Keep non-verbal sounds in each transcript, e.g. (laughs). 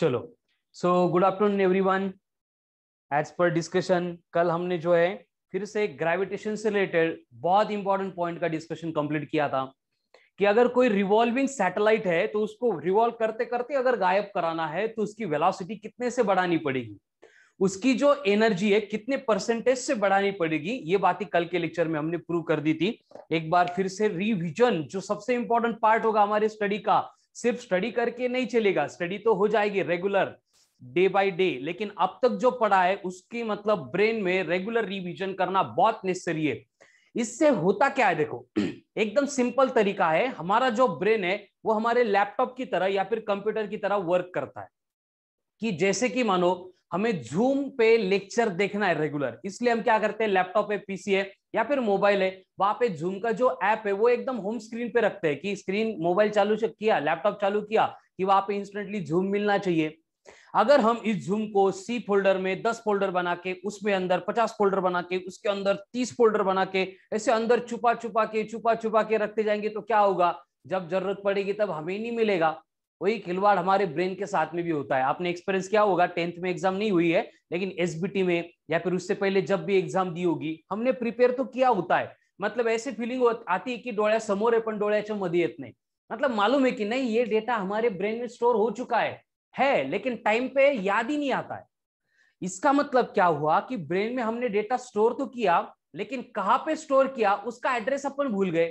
चलो so good afternoon everyone as per discussion कल हमने जो है फिर से ग्रेविटेशन से रिलेटेड बहुत इंपॉर्टेंट पॉइंट का डिस्कशन कंप्लीट किया था कि अगर कोई रिवॉल्विंग सैटेलाइट है तो उसको रिवॉल्व करते करते अगर गायब कराना है तो उसकी वेलोसिटी कितने से बढ़ानी पड़ेगी उसकी जो एनर्जी है कितने परसेंटेज से बढ़ानी पड़ेगी ये बातें कल के लेक्चर में हमने प्रूव कर दी थी एक बार फिर से रिविजन जो सबसे इंपॉर्टेंट पार्ट होगा हमारे स्टडी का सिर्फ स्टडी करके नहीं चलेगा स्टडी तो हो जाएगी रेगुलर डे बाय डे लेकिन अब तक जो पढ़ा है उसकी मतलब ब्रेन में रेगुलर रिविजन करना बहुत नेसेसरी है इससे होता क्या है देखो (clears throat) एकदम सिंपल तरीका है हमारा जो ब्रेन है वो हमारे लैपटॉप की तरह या फिर कंप्यूटर की तरह वर्क करता है कि जैसे कि मानो हमें जूम पे लेक्चर देखना है रेगुलर इसलिए हम क्या करते हैं लैपटॉप है पीसी है या फिर मोबाइल है वहां पे जूम का जो ऐप है वो एकदम होम स्क्रीन पे रखते हैं कि स्क्रीन मोबाइल चालू किया लैपटॉप चालू किया कि वहां पे इंस्टेंटली जूम मिलना चाहिए अगर हम इस जूम को सी फोल्डर में 10 फोल्डर बना के उसमें अंदर 50 फोल्डर बना के उसके अंदर 30 फोल्डर बना के ऐसे अंदर छुपा छुपा के छुपा छुपा के रखते जाएंगे तो क्या होगा जब जरूरत पड़ेगी तब हमें नहीं मिलेगा वही खिलवाड़ हमारे ब्रेन के साथ में भी होता है आपने एक्सपीरियंस किया होगा टेंथ में एग्जाम नहीं हुई है लेकिन एस में या फिर उससे पहले जब भी एग्जाम दी होगी हमने प्रिपेयर तो किया होता है मतलब ऐसे फीलिंग आती की डोळ्यासमोर आहे पण डोड़ा चम येत नहीं मतलब मालूम है कि नहीं ये डेटा हमारे ब्रेन में स्टोर हो चुका है है लेकिन टाइम पे याद ही नहीं आता है इसका मतलब क्या हुआ कि ब्रेन में हमने डेटा स्टोर तो किया लेकिन कहाँ पे स्टोर किया उसका एड्रेस अपन भूल गए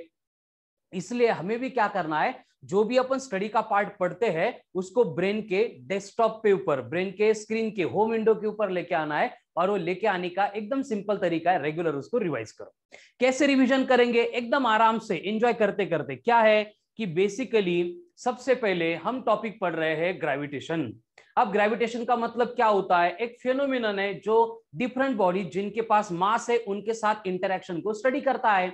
इसलिए हमें भी क्या करना है जो भी अपन स्टडी का पार्ट पढ़ते हैं उसको ब्रेन के डेस्कटॉप पे ऊपर ब्रेन के स्क्रीन के होम विंडो के ऊपर लेके आना है और वो लेके आने का एकदम सिंपल तरीका है रेगुलर उसको रिवाइज करो कैसे रिविजन करेंगे एकदम आराम से एंजॉय करते करते क्या है कि बेसिकली सबसे पहले हम टॉपिक पढ़ रहे हैं ग्रेविटेशन अब ग्रेविटेशन का मतलब क्या होता है एक फेनोमिनन है जो डिफरेंट बॉडी जिनके पास मास है उनके साथ इंटरेक्शन को स्टडी करता है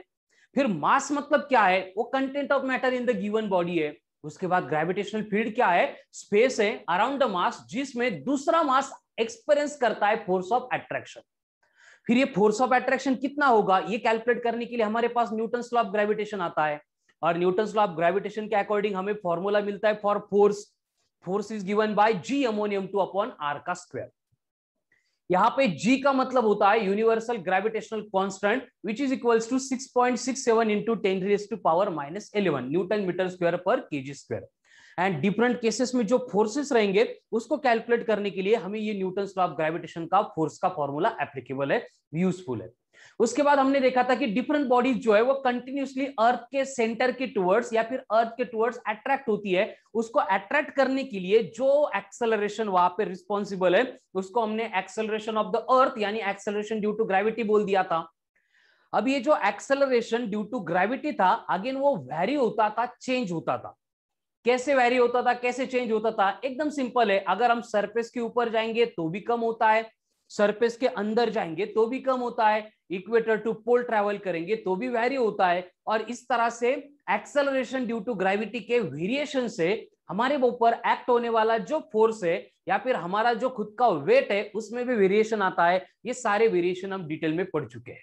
फिर मास मतलब क्या है वो content of matter in the given body है उसके बाद ग्रेविटेशनल फील्ड क्या है स्पेस है अराउंड द मास जिसमें दूसरा मास एक्सपीरियंस करता है फोर्स ऑफ अट्रैक्शन फिर ये फोर्स ऑफ अट्रैक्शन कितना होगा ये कैलकुलेट करने के लिए हमारे पास न्यूटन स्लॉप ग्रेविटेशन आता है और न्यूटन स्लॉप ग्रेविटेशन के अकॉर्डिंग हमें फॉर्मूला मिलता है for force force is given by G अमोनियम टू अपॉन आर का स्क्वायर यहाँ पे जी का मतलब होता है universal gravitational constant which is equals to 6.67 point six seven into ten raise to power minus eleven newton metre square per K G square and different cases में जो forces रहेंगे उसको कैलकुलेट करने के लिए हमें ये न्यूटन ऑफ ग्रेविटेशन का फोर्स का फॉर्मूला एप्लीकेबल है यूजफुल है उसके बाद हमने देखा था कि डिफरेंट बॉडीज जो है वो कंटिन्यूसली अर्थ के सेंटर के टूवर्ड्स या फिर अर्थ के टूवर्ड्स अट्रैक्ट होती है उसको अट्रैक्ट करने के लिए जो एक्सेलरेशन वहां पे रिस्पॉन्सिबल है उसको हमने एक्सेलरेशन ऑफ द अर्थ यानी एक्सेलरेशन ड्यू टू ग्रेविटी बोल दिया था अब ये जो एक्सेलरेशन ड्यू टू ग्रेविटी था अगेन वो वेरी होता था चेंज होता था कैसे वेरी होता था कैसे चेंज होता था एकदम सिंपल है अगर हम सरफेस के ऊपर जाएंगे तो भी कम होता है सरफेस के अंदर जाएंगे तो भी कम होता है इक्वेटर टू पोल ट्रेवल करेंगे तो भी वैरी होता है और इस तरह से एक्सेलरेशन ड्यू टू ग्रेविटी के वेरिएशन से हमारे ऊपर एक्ट होने वाला जो फोर्स है या फिर हमारा जो खुद का वेट है उसमें भी वेरिएशन आता है ये सारे वेरिएशन हम डिटेल में पढ़ चुके हैं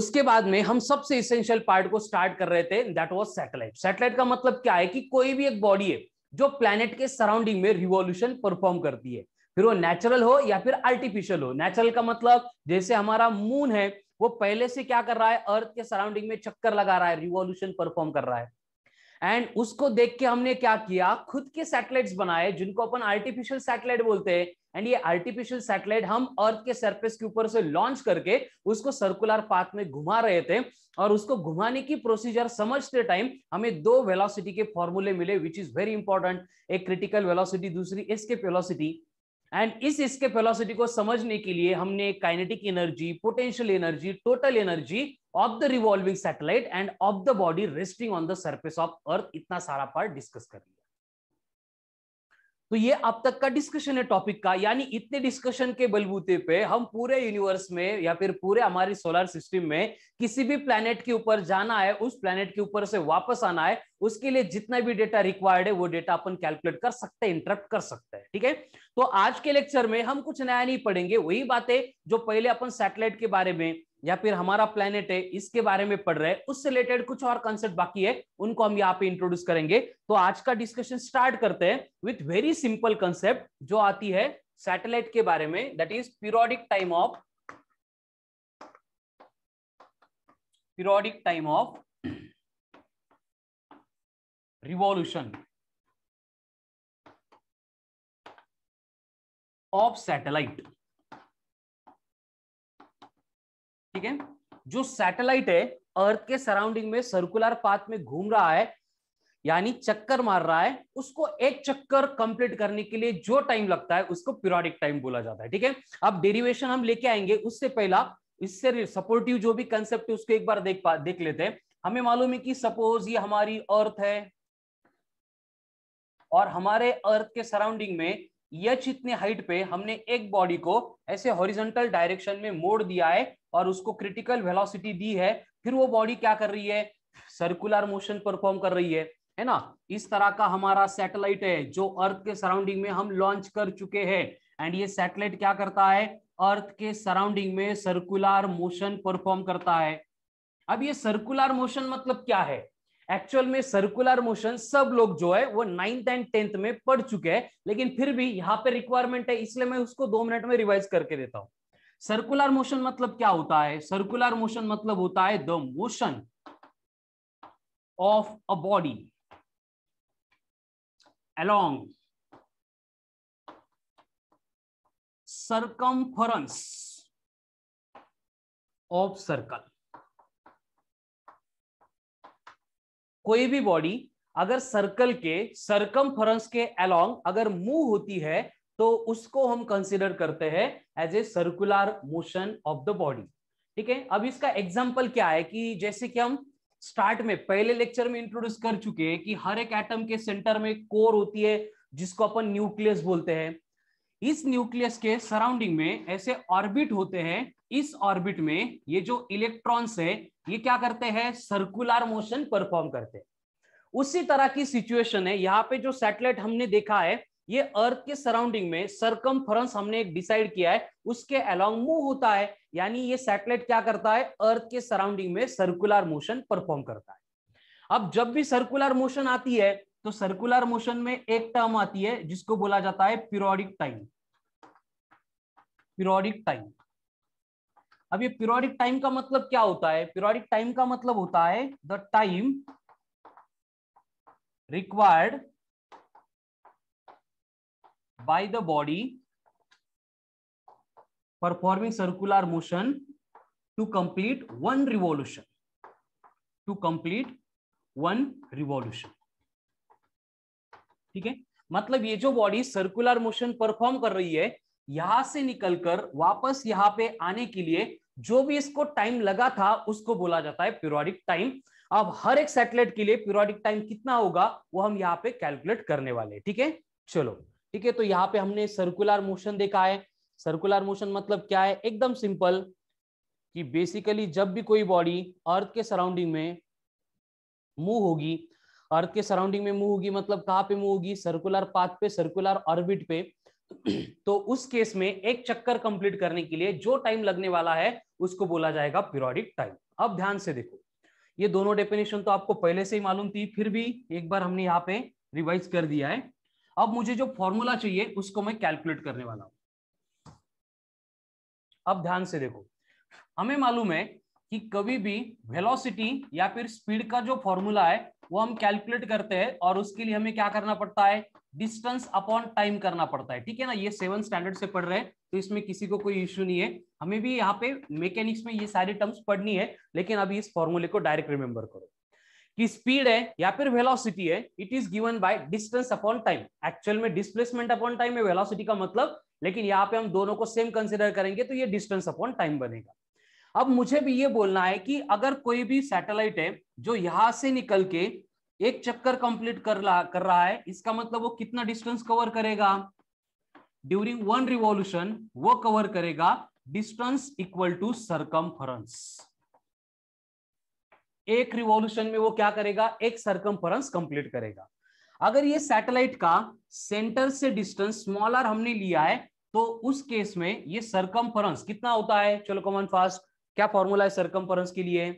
उसके बाद में हम सबसे इसेंशियल पार्ट को स्टार्ट कर रहे थे दैट वाज सैटेलाइट सैटेलाइट का मतलब क्या है कि कोई भी एक बॉडी है जो प्लैनेट के सराउंडिंग में रिवॉल्यूशन परफॉर्म करती है फिर वो नेचुरल हो या फिर आर्टिफिशियल हो नेचुरल का मतलब जैसे हमारा मून है वो पहले से क्या कर रहा है अर्थ के सराउंडिंग में चक्कर लगा रहा है रिवॉल्यूशन परफॉर्म कर रहा है एंड उसको देख के हमने क्या किया खुद के सैटेलाइट्स बनाए जिनको अपन आर्टिफिशियल सैटेलाइट बोलते हैं एंड ये आर्टिफिशियल सैटेलाइट हम अर्थ के सरफेस के ऊपर से लॉन्च करके उसको सर्कुलर पाथ में घुमा रहे थे और उसको घुमाने की प्रोसीजर समझते टाइम हमें दो वेलोसिटी के फॉर्मूले मिले विच इज वेरी इंपॉर्टेंट एक क्रिटिकल वेलोसिटी दूसरी एस्केप वेलोसिटी एंड इस इसके वेलोसिटी को समझने के लिए हमने kinetic energy potential energy total energy of the revolving satellite and of the body resting on the surface of earth इतना सारा पार्ट डिस्कस कर लिया तो ये अब तक का डिस्कशन है टॉपिक का यानी इतने डिस्कशन के बलबूते पे हम पूरे यूनिवर्स में या फिर पूरे हमारी सोलर सिस्टम में किसी भी प्लेनेट के ऊपर जाना है उस प्लेनेट के ऊपर से वापस आना है उसके लिए जितना भी डेटा रिक्वायर्ड है वो डेटा अपन कैलकुलेट कर सकते हैं इंटरप्ट कर सकते हैं ठीक है तो आज के लेक्चर में हम कुछ नया नहीं पढ़ेंगे वही बातें जो पहले अपन सैटेलाइट के बारे में या फिर हमारा प्लेनेट है इसके बारे में पढ़ रहे हैं उससे रिलेटेड कुछ और कंसेप्ट बाकी है उनको हम यहाँ पे इंट्रोड्यूस करेंगे तो आज का डिस्कशन स्टार्ट करते हैं विथ वेरी सिंपल कंसेप्ट जो आती है सैटेलाइट के बारे में that is periodic time of periodic time of revolution of satellite ठीक है जो सैटेलाइट है अर्थ के सराउंडिंग में सर्कुलर पाथ में घूम रहा है यानी चक्कर मार रहा है उसको एक चक्कर कंप्लीट करने के लिए जो टाइम लगता है उसको पीरियोडिक टाइम बोला जाता है ठीक है अब डेरिवेशन हम लेके आएंगे उससे पहला इससे सपोर्टिव जो भी कंसेप्ट है उसको एक बार देख पा देख लेते हैं हमें मालूम है कि सपोज ये हमारी अर्थ है और हमारे अर्थ के सराउंडिंग में यच इतने हाइट पे हमने एक बॉडी को ऐसे हॉरिजॉन्टल डायरेक्शन में मोड़ दिया है और उसको क्रिटिकल वेलोसिटी दी है फिर वो बॉडी क्या कर रही है सर्कुलर मोशन परफॉर्म कर रही है है ना इस तरह का हमारा सैटेलाइट है जो अर्थ के सराउंडिंग में हम लॉन्च कर चुके हैं एंड ये सैटेलाइट क्या करता है अर्थ के सराउंडिंग में सर्कुलर मोशन परफॉर्म करता है अब ये सर्कुलर मोशन मतलब क्या है एक्चुअल में सर्कुलर मोशन सब लोग जो है वो नाइन्थ एंड टेंथ में पढ़ चुके हैं लेकिन फिर भी यहाँ पे रिक्वायरमेंट है इसलिए मैं उसको दो मिनट में रिवाइज करके देता हूं सर्कुलर मोशन मतलब क्या होता है सर्कुलर मोशन मतलब होता है the motion of a body along circumference of circle कोई भी बॉडी अगर सर्कल के सर्कम के अलोंग अगर मूव होती है तो उसको हम कंसिडर करते हैं as a circular motion of the body ठीक है अब इसका एग्जाम्पल क्या है कि जैसे कि हम स्टार्ट में पहले लेक्चर में इंट्रोड्यूस कर चुके हैं कि हर एक एटम के सेंटर में कोर होती है जिसको अपन न्यूक्लियस बोलते हैं इस न्यूक्लियस के सराउंडिंग में ऐसे ऑर्बिट होते हैं इस ऑर्बिट में ये जो इलेक्ट्रॉन्स है ये क्या करते हैं सर्कुलर मोशन परफॉर्म करते हैं उसी तरह की सिचुएशन है यहाँ पे जो सैटेलाइट हमने देखा है ये अर्थ के सराउंडिंग में सरकम हमने एक डिसाइड किया है उसके अलॉन्ग मूव होता है यानी ये सैटेलाइट क्या करता है अर्थ के सराउंडिंग में सर्कुलर मोशन परफॉर्म करता है अब जब भी सर्कुलर मोशन आती है तो सर्कुलर मोशन में एक टर्म आती है जिसको बोला जाता है पीरियोडिक टाइम पीरियोडिक टाइम अब ये पीरियोडिक टाइम का मतलब क्या होता है पीरियोडिक टाइम का मतलब होता है the time required by the body performing circular motion to complete one revolution to complete one revolution ठीक है मतलब ये जो बॉडी सर्कुलर मोशन परफॉर्म कर रही है यहां से निकलकर वापस यहाँ पे आने के लिए जो भी इसको टाइम लगा था उसको बोला जाता है पीरियोडिक टाइम अब हर एक सैटेलाइट के लिए पीरियोडिक टाइम कितना होगा वो हम यहाँ पे कैलकुलेट करने वाले ठीक है चलो ठीक है तो यहाँ पे हमने सर्कुलर मोशन देखा है सर्कुलर मोशन मतलब क्या है एकदम सिंपल कि बेसिकली जब भी कोई बॉडी अर्थ के सराउंडिंग में मूव होगी अर्थ के सराउंडिंग में मूव होगी मतलब कहाँ पे मूव होगी सर्कुलर पाथ पे सर्कुलर ऑर्बिट पे (clears throat) तो उस केस में एक चक्कर कंप्लीट करने के लिए जो टाइम लगने वाला है उसको बोला जाएगा पीरियोडिक टाइम अब ध्यान से देखो ये दोनों डेफिनेशन तो आपको पहले से ही मालूम थी फिर भी एक बार हमने यहाँ पे रिवाइज कर दिया है अब मुझे जो फॉर्मूला चाहिए उसको मैं कैलकुलेट करने वाला हूं अब ध्यान से देखो हमें मालूम है कि कभी भी वेलोसिटी या फिर स्पीड का जो फॉर्मूला है वो हम कैलकुलेट करते हैं और उसके लिए हमें क्या करना पड़ता है डिस्टेंस अपॉन टाइम करना पड़ता है ठीक है ना ये सेवन स्टैंडर्ड से पढ़ रहे हैं तो इसमें किसी को कोई इश्यू नहीं है हमें भी यहाँ पे मैकेनिक्स में ये सारी टर्म्स पढ़नी है लेकिन अभी इस फॉर्मूले को डायरेक्ट रिमेंबर करो कि स्पीड है या फिर वेलोसिटी है it is given by distance upon time actual में डिस्प्लेसमेंट अपॉन टाइम है वेलोसिटी का मतलब लेकिन यहाँ पे हम दोनों को सेम कंसिडर करेंगे तो ये डिस्टेंस अपॉन टाइम बनेगा अब मुझे भी ये बोलना है कि अगर कोई भी सैटेलाइट है जो यहां से निकल के एक चक्कर कंप्लीट कर रहा कर रहा है इसका मतलब वो कितना डिस्टेंस कवर करेगा ड्यूरिंग वन रिवॉल्यूशन वो कवर करेगा डिस्टेंस इक्वल टू सरकम एक रिवॉल्यूशन में वो क्या करेगा एक सरकम कंप्लीट करेगा अगर ये सैटेलाइट का सेंटर से डिस्टेंस स्मॉलर हमने लिया है तो उस केस में ये सरकम कितना होता है चलो कॉमन फास्ट क्या फॉर्मूला है सरकमफरेंस के लिए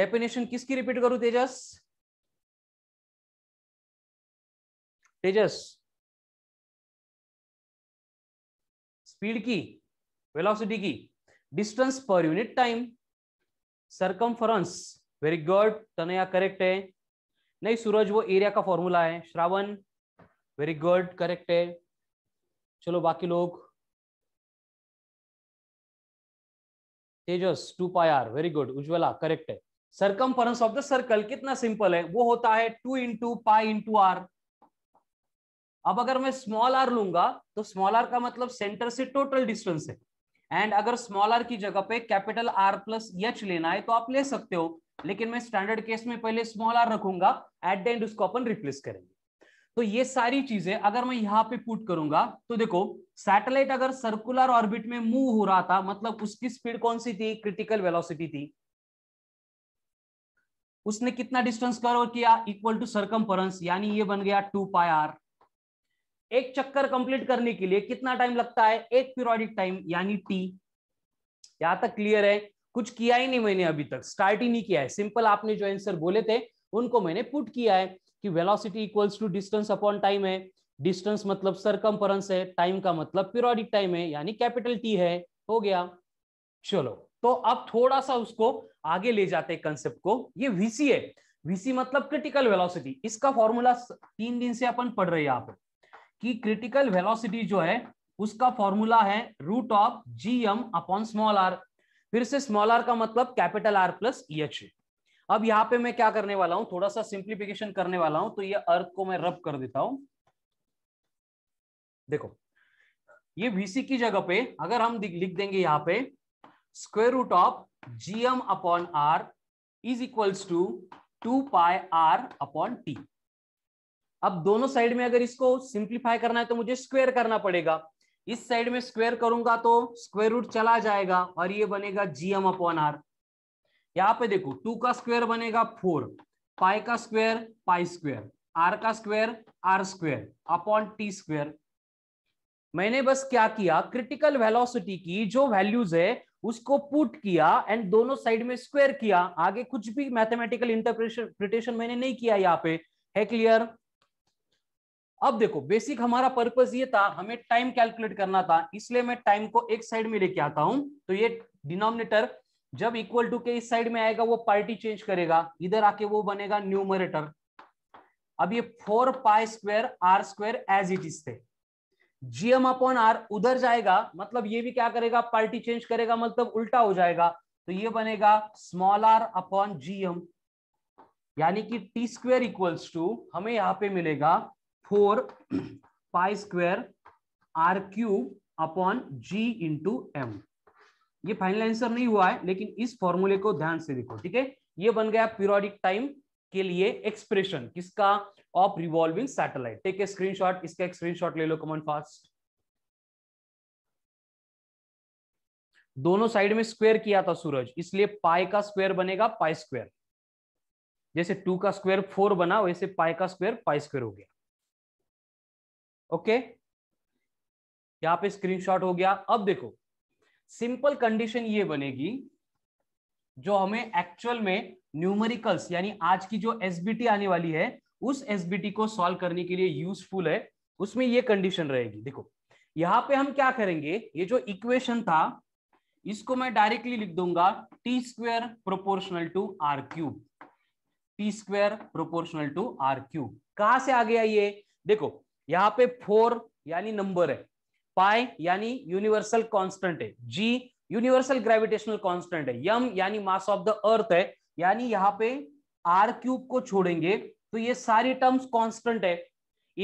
डेफिनेशन किसकी रिपीट करूं तेजस तेजस स्पीड की वेलोसिटी की distance per unit time circumference very good Tanaya correct है नहीं सूरज वो एरिया का फॉर्मूला है श्रावण वेरी गुड करेक्ट है चलो बाकी लोग Tejas two pi R very good Ujjwala correct है सरकमफरेंस ऑफ द सर्कल कितना सिंपल है वो होता है two into pi into R अब अगर मैं स्मॉल आर लूंगा तो स्मॉल आर का मतलब सेंटर से टोटल डिस्टेंस है एंड अगर स्मॉल आर की जगह पे कैपिटल आर प्लस एच लेना है तो आप ले सकते हो लेकिन मैं स्टैंडर्ड केस में पहले स्मॉल आर रखूंगा एट द एंड उसको अपन रिप्लेस करेंगे तो ये सारी चीजें अगर मैं यहाँ पे पुट करूंगा तो देखो सैटेलाइट अगर सर्कुलर ऑर्बिट में मूव हो रहा था मतलब उसकी स्पीड कौन सी थी क्रिटिकल वेलोसिटी थी उसने कितना डिस्टेंस कवर किया इक्वल टू सरकम यानी ये बन गया टू पाई आर एक चक्कर कंप्लीट करने के लिए कितना टाइम लगता है एक पीरियोडिक टाइम यानी टी यहां तक क्लियर है कुछ किया ही नहीं मैंने अभी तक स्टार्ट ही नहीं किया है सिंपल आपने जो आंसर बोले थे उनको मैंने पुट किया है कि velocity equals to distance upon time है डिस्टेंस मतलब सरकमफरेंस है टाइम का मतलब पीरियोडिक टाइम है यानी कैपिटल टी है हो गया चलो तो अब थोड़ा सा उसको आगे ले जाते हैं कंसेप्ट को ये वीसी है वीसी मतलब क्रिटिकल वेलोसिटी इसका फॉर्मूला तीन दिन से अपन पढ़ रहे हैं आप कि क्रिटिकल वेलोसिटी जो है उसका फॉर्मूला है root of G M upon small R फिर से स्मॉल आर का मतलब capital R plus E H अब यहाँ पे मैं क्या करने वाला हूं थोड़ा सा सिंप्लीफिकेशन करने वाला हूं तो ये अर्थ को मैं रब कर देता हूं देखो ये वीसी की जगह पे अगर हम लिख देंगे यहां पे square root of G M upon R is equals to two pi R upon T अब दोनों साइड में अगर इसको सिंप्लीफाई करना है तो मुझे स्क्वेयर करना पड़ेगा इस साइड में स्क्वेयर करूंगा तो स्क्वेयर रूट चला जाएगा और ये बनेगा जीएम अपॉन आर यहाँ पे देखो टू का स्क्वायर बनेगा फोर पाई का स्क्वायर पाई स्क्वायर आर का square R square upon T square मैंने बस क्या किया क्रिटिकल वेलोसिटी की जो वैल्यूज है उसको पुट किया एंड दोनों साइड में स्क्वायर किया आगे कुछ भी मैथमेटिकल इंटरप्रिटेशन मैंने नहीं किया यहाँ पे है क्लियर अब देखो बेसिक हमारा पर्पज ये था हमें टाइम कैलकुलेट करना था इसलिए मैं टाइम को एक साइड में लेके आता हूं तो ये डिनोमिनेटर जब इक्वल टू के इस साइड में आएगा वो पार्टी चेंज करेगा इधर आके वो बनेगा न्यूमरेटर अब ये four pi square R square as it is the G M upon R उधर जाएगा मतलब ये भी क्या करेगा पार्टी चेंज करेगा मतलब उल्टा हो जाएगा तो ये बनेगा स्मॉल आर अपॉन जीएम यानी कि टी स्क्वेयर इक्वल्स टू हमें यहां पे मिलेगा four pi square R cube upon G into M ये फाइनल आंसर नहीं हुआ है लेकिन इस फॉर्मूले को ध्यान से देखो ठीक है ये बन गया पीरियोडिक टाइम के लिए एक्सप्रेशन किसका of revolving satellite take a screenshot इसका एक स्क्रीनशॉट ले लो कमन फास्ट दोनों साइड में स्क्वेयर किया था सूरज इसलिए पाई का स्क्वायर बनेगा पाई स्क्वायर जैसे टू का स्क्वायर फोर बना वैसे पाई का स्क्वायर पाई स्क्वायर हो गया ओके यहां पे स्क्रीनशॉट हो गया अब देखो सिंपल कंडीशन ये बनेगी जो हमें एक्चुअल में न्यूमेरिकल्स यानी आज की जो एसबीटी आने वाली है उस एसबीटी को सॉल्व करने के लिए यूजफुल है उसमें ये कंडीशन रहेगी देखो यहां पे हम क्या करेंगे ये जो इक्वेशन था इसको मैं डायरेक्टली लिख दूंगा T square proportional to R cube T square proportional to R cube कहा से आ गया ये देखो यहाँ पे फोर यानी नंबर है पाई यानी यूनिवर्सल कांस्टेंट है जी यूनिवर्सल ग्रेविटेशनल कांस्टेंट है यम यानी मास ऑफ द अर्थ है यानी यहाँ पे आर क्यूब को छोड़ेंगे तो ये सारी टर्म्स कॉन्स्टेंट है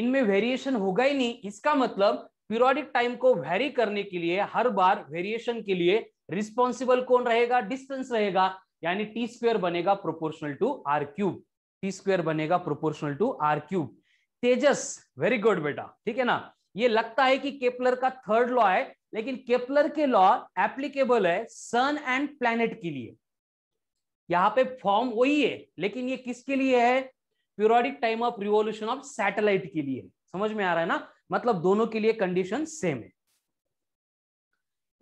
इनमें वेरिएशन होगा ही नहीं इसका मतलब पीरियोडिक टाइम को वेरी करने के लिए हर बार वेरिएशन के लिए रिस्पॉन्सिबल कौन रहेगा डिस्टेंस रहेगा यानी टी स्क्वेयर बनेगा proportional to R cube T square बनेगा proportional to R cube Tejas very good बेटा ठीक है ना ये लगता है कि केपलर का थर्ड लॉ है लेकिन केपलर के लॉ एप्लीकेबल है सन एंड प्लैनेट के लिए यहां पे फॉर्म वही है लेकिन ये किसके लिए है periodic time of revolution of satellite के लिए समझ में आ रहा है ना मतलब दोनों के लिए कंडीशन सेम है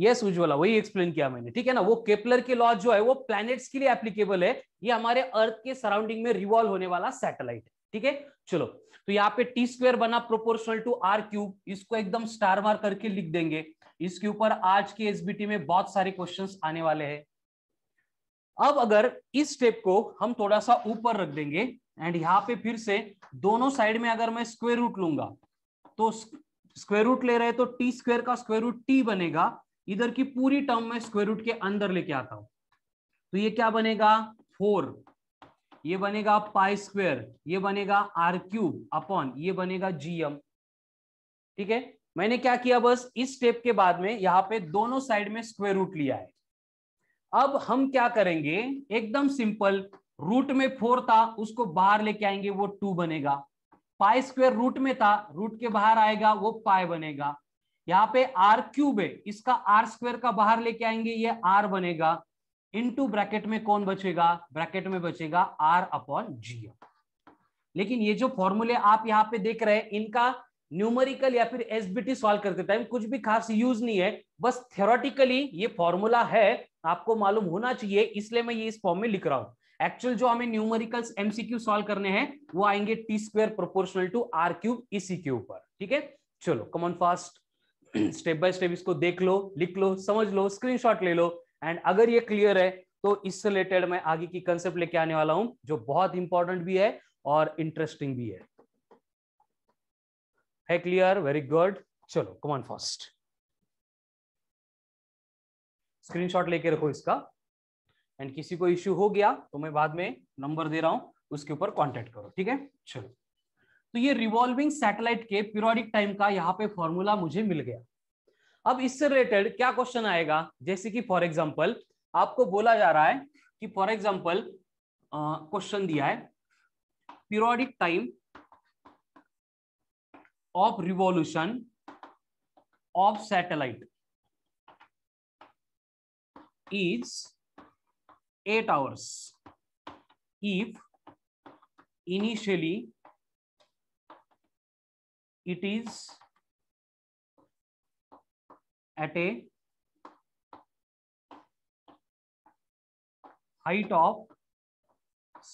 यस उज्ज्वला वही एक्सप्लेन किया मैंने ठीक है ना वो केपलर के लॉ जो है वो प्लैनेट्स के लिए एप्लीकेबल है ये हमारे अर्थ के सराउंडिंग में रिवॉल्व होने वाला सैटेलाइट है ठीक है चलो तो यहाँ पे टी स्क्वेयर बना प्रोपोर्शनल टू आर क्यूब इसको एकदम स्टार मार करके लिख देंगे इसके ऊपर आज के एसबीटी में बहुत सारे क्वेश्चन आने वाले है अब अगर इस स्टेप को हम थोड़ा सा ऊपर रख देंगे एंड यहाँ पे फिर से दोनों साइड में अगर मैं स्क्वेयर रूट लूंगा तो स्क्वेयर रूट ले रहे तो टी स्क्वेयर का स्क्वेयर रूट टी बनेगा इधर की पूरी टर्म में स्क्वेयर रूट के अंदर लेके आता हूं तो ये क्या बनेगा फोर ये बनेगा पाई स्क्वेयर ये बनेगा आर क्यूब अपॉन ये बनेगा जीएम ठीक है मैंने क्या किया बस इस स्टेप के बाद में यहाँ पे दोनों साइड में स्क्वेयर रूट लिया है अब हम क्या करेंगे एकदम सिंपल रूट में फोर था उसको बाहर लेके आएंगे वो टू बनेगा पाई स्क्वेयर रूट में था रूट के बाहर आएगा वो पाई बनेगा यहाँ पे आर क्यूब है इसका आर स्क्वेयर का बाहर लेके आएंगे ये आर बनेगा इनटू ब्रैकेट में कौन बचेगा ब्रैकेट में बचेगा आर अपॉन जी लेकिन ये जो फॉर्मूले आप यहाँ पे देख रहे हैं इनका न्यूमेरिकल या फिर एसबीटी सॉल्व करते टाइम कुछ भी खास यूज नहीं है बस थियोरेटिकली ये फॉर्मूला है आपको मालूम होना चाहिए इसलिए मैं ये इस फॉर्म में लिख रहा हूं एक्चुअल जो हमें न्यूमेरिकल्स एमसीक्यू सॉल्व करने हैं वो आएंगे T square proportional to R cube इसी के ऊपर ठीक है चलो come on fast step by step इसको देख लो लिख लो समझ लो स्क्रीनशॉट ले लो एंड अगर ये क्लियर है तो इससे रिलेटेड मैं आगे की कंसेप्ट लेके आने वाला हूं जो बहुत इंपॉर्टेंट भी है और इंटरेस्टिंग भी है है क्लियर वेरी गुड चलो ऑन फर्स्ट स्क्रीनशॉट लेके रखो इसका एंड किसी को इश्यू हो गया तो मैं बाद में नंबर दे रहा हूं उसके ऊपर कांटेक्ट करो ठीक है चलो तो ये रिवॉल्विंग सैटेलाइट के पीरियोडिक टाइम का यहाँ पे फॉर्मूला मुझे मिल गया अब इससे रिलेटेड क्या क्वेश्चन आएगा जैसे कि फॉर एग्जाम्पल आपको बोला जा रहा है कि फॉर एग्जाम्पल क्वेश्चन दिया है periodic time of revolution of satellite is eight hours if initially it is at a height of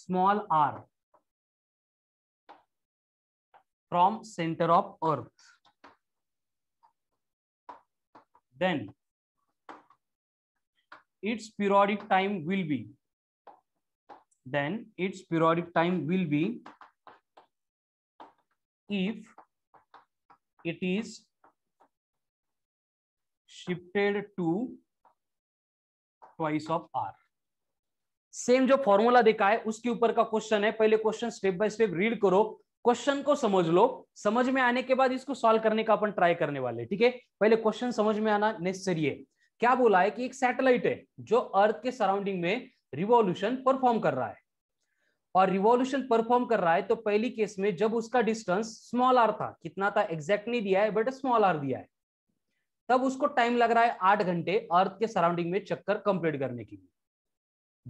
small r from center of earth then its periodic time will be then its periodic time will be if it is shifted to twice of r same जो formula देखा है उसके ऊपर का question है पहले question step by step read करो question को समझ लो समझ में आने के बाद इसको सॉल्व करने का अपन ट्राई करने वाले ठीक है पहले क्वेश्चन समझ में आना नेसेसरी है क्या बोला है कि एक सैटेलाइट है जो अर्थ के सराउंडिंग में रिवॉल्यूशन परफॉर्म कर रहा है और रिवॉल्यूशन परफॉर्म कर रहा है तो पहली केस में जब उसका डिस्टेंस स्मॉल आर था कितना था एग्जैक्ट नहीं दिया है बट स्मॉल आर दिया है तब उसको टाइम लग रहा है आठ घंटे अर्थ के सराउंडिंग में चक्कर कंप्लीट करने के लिए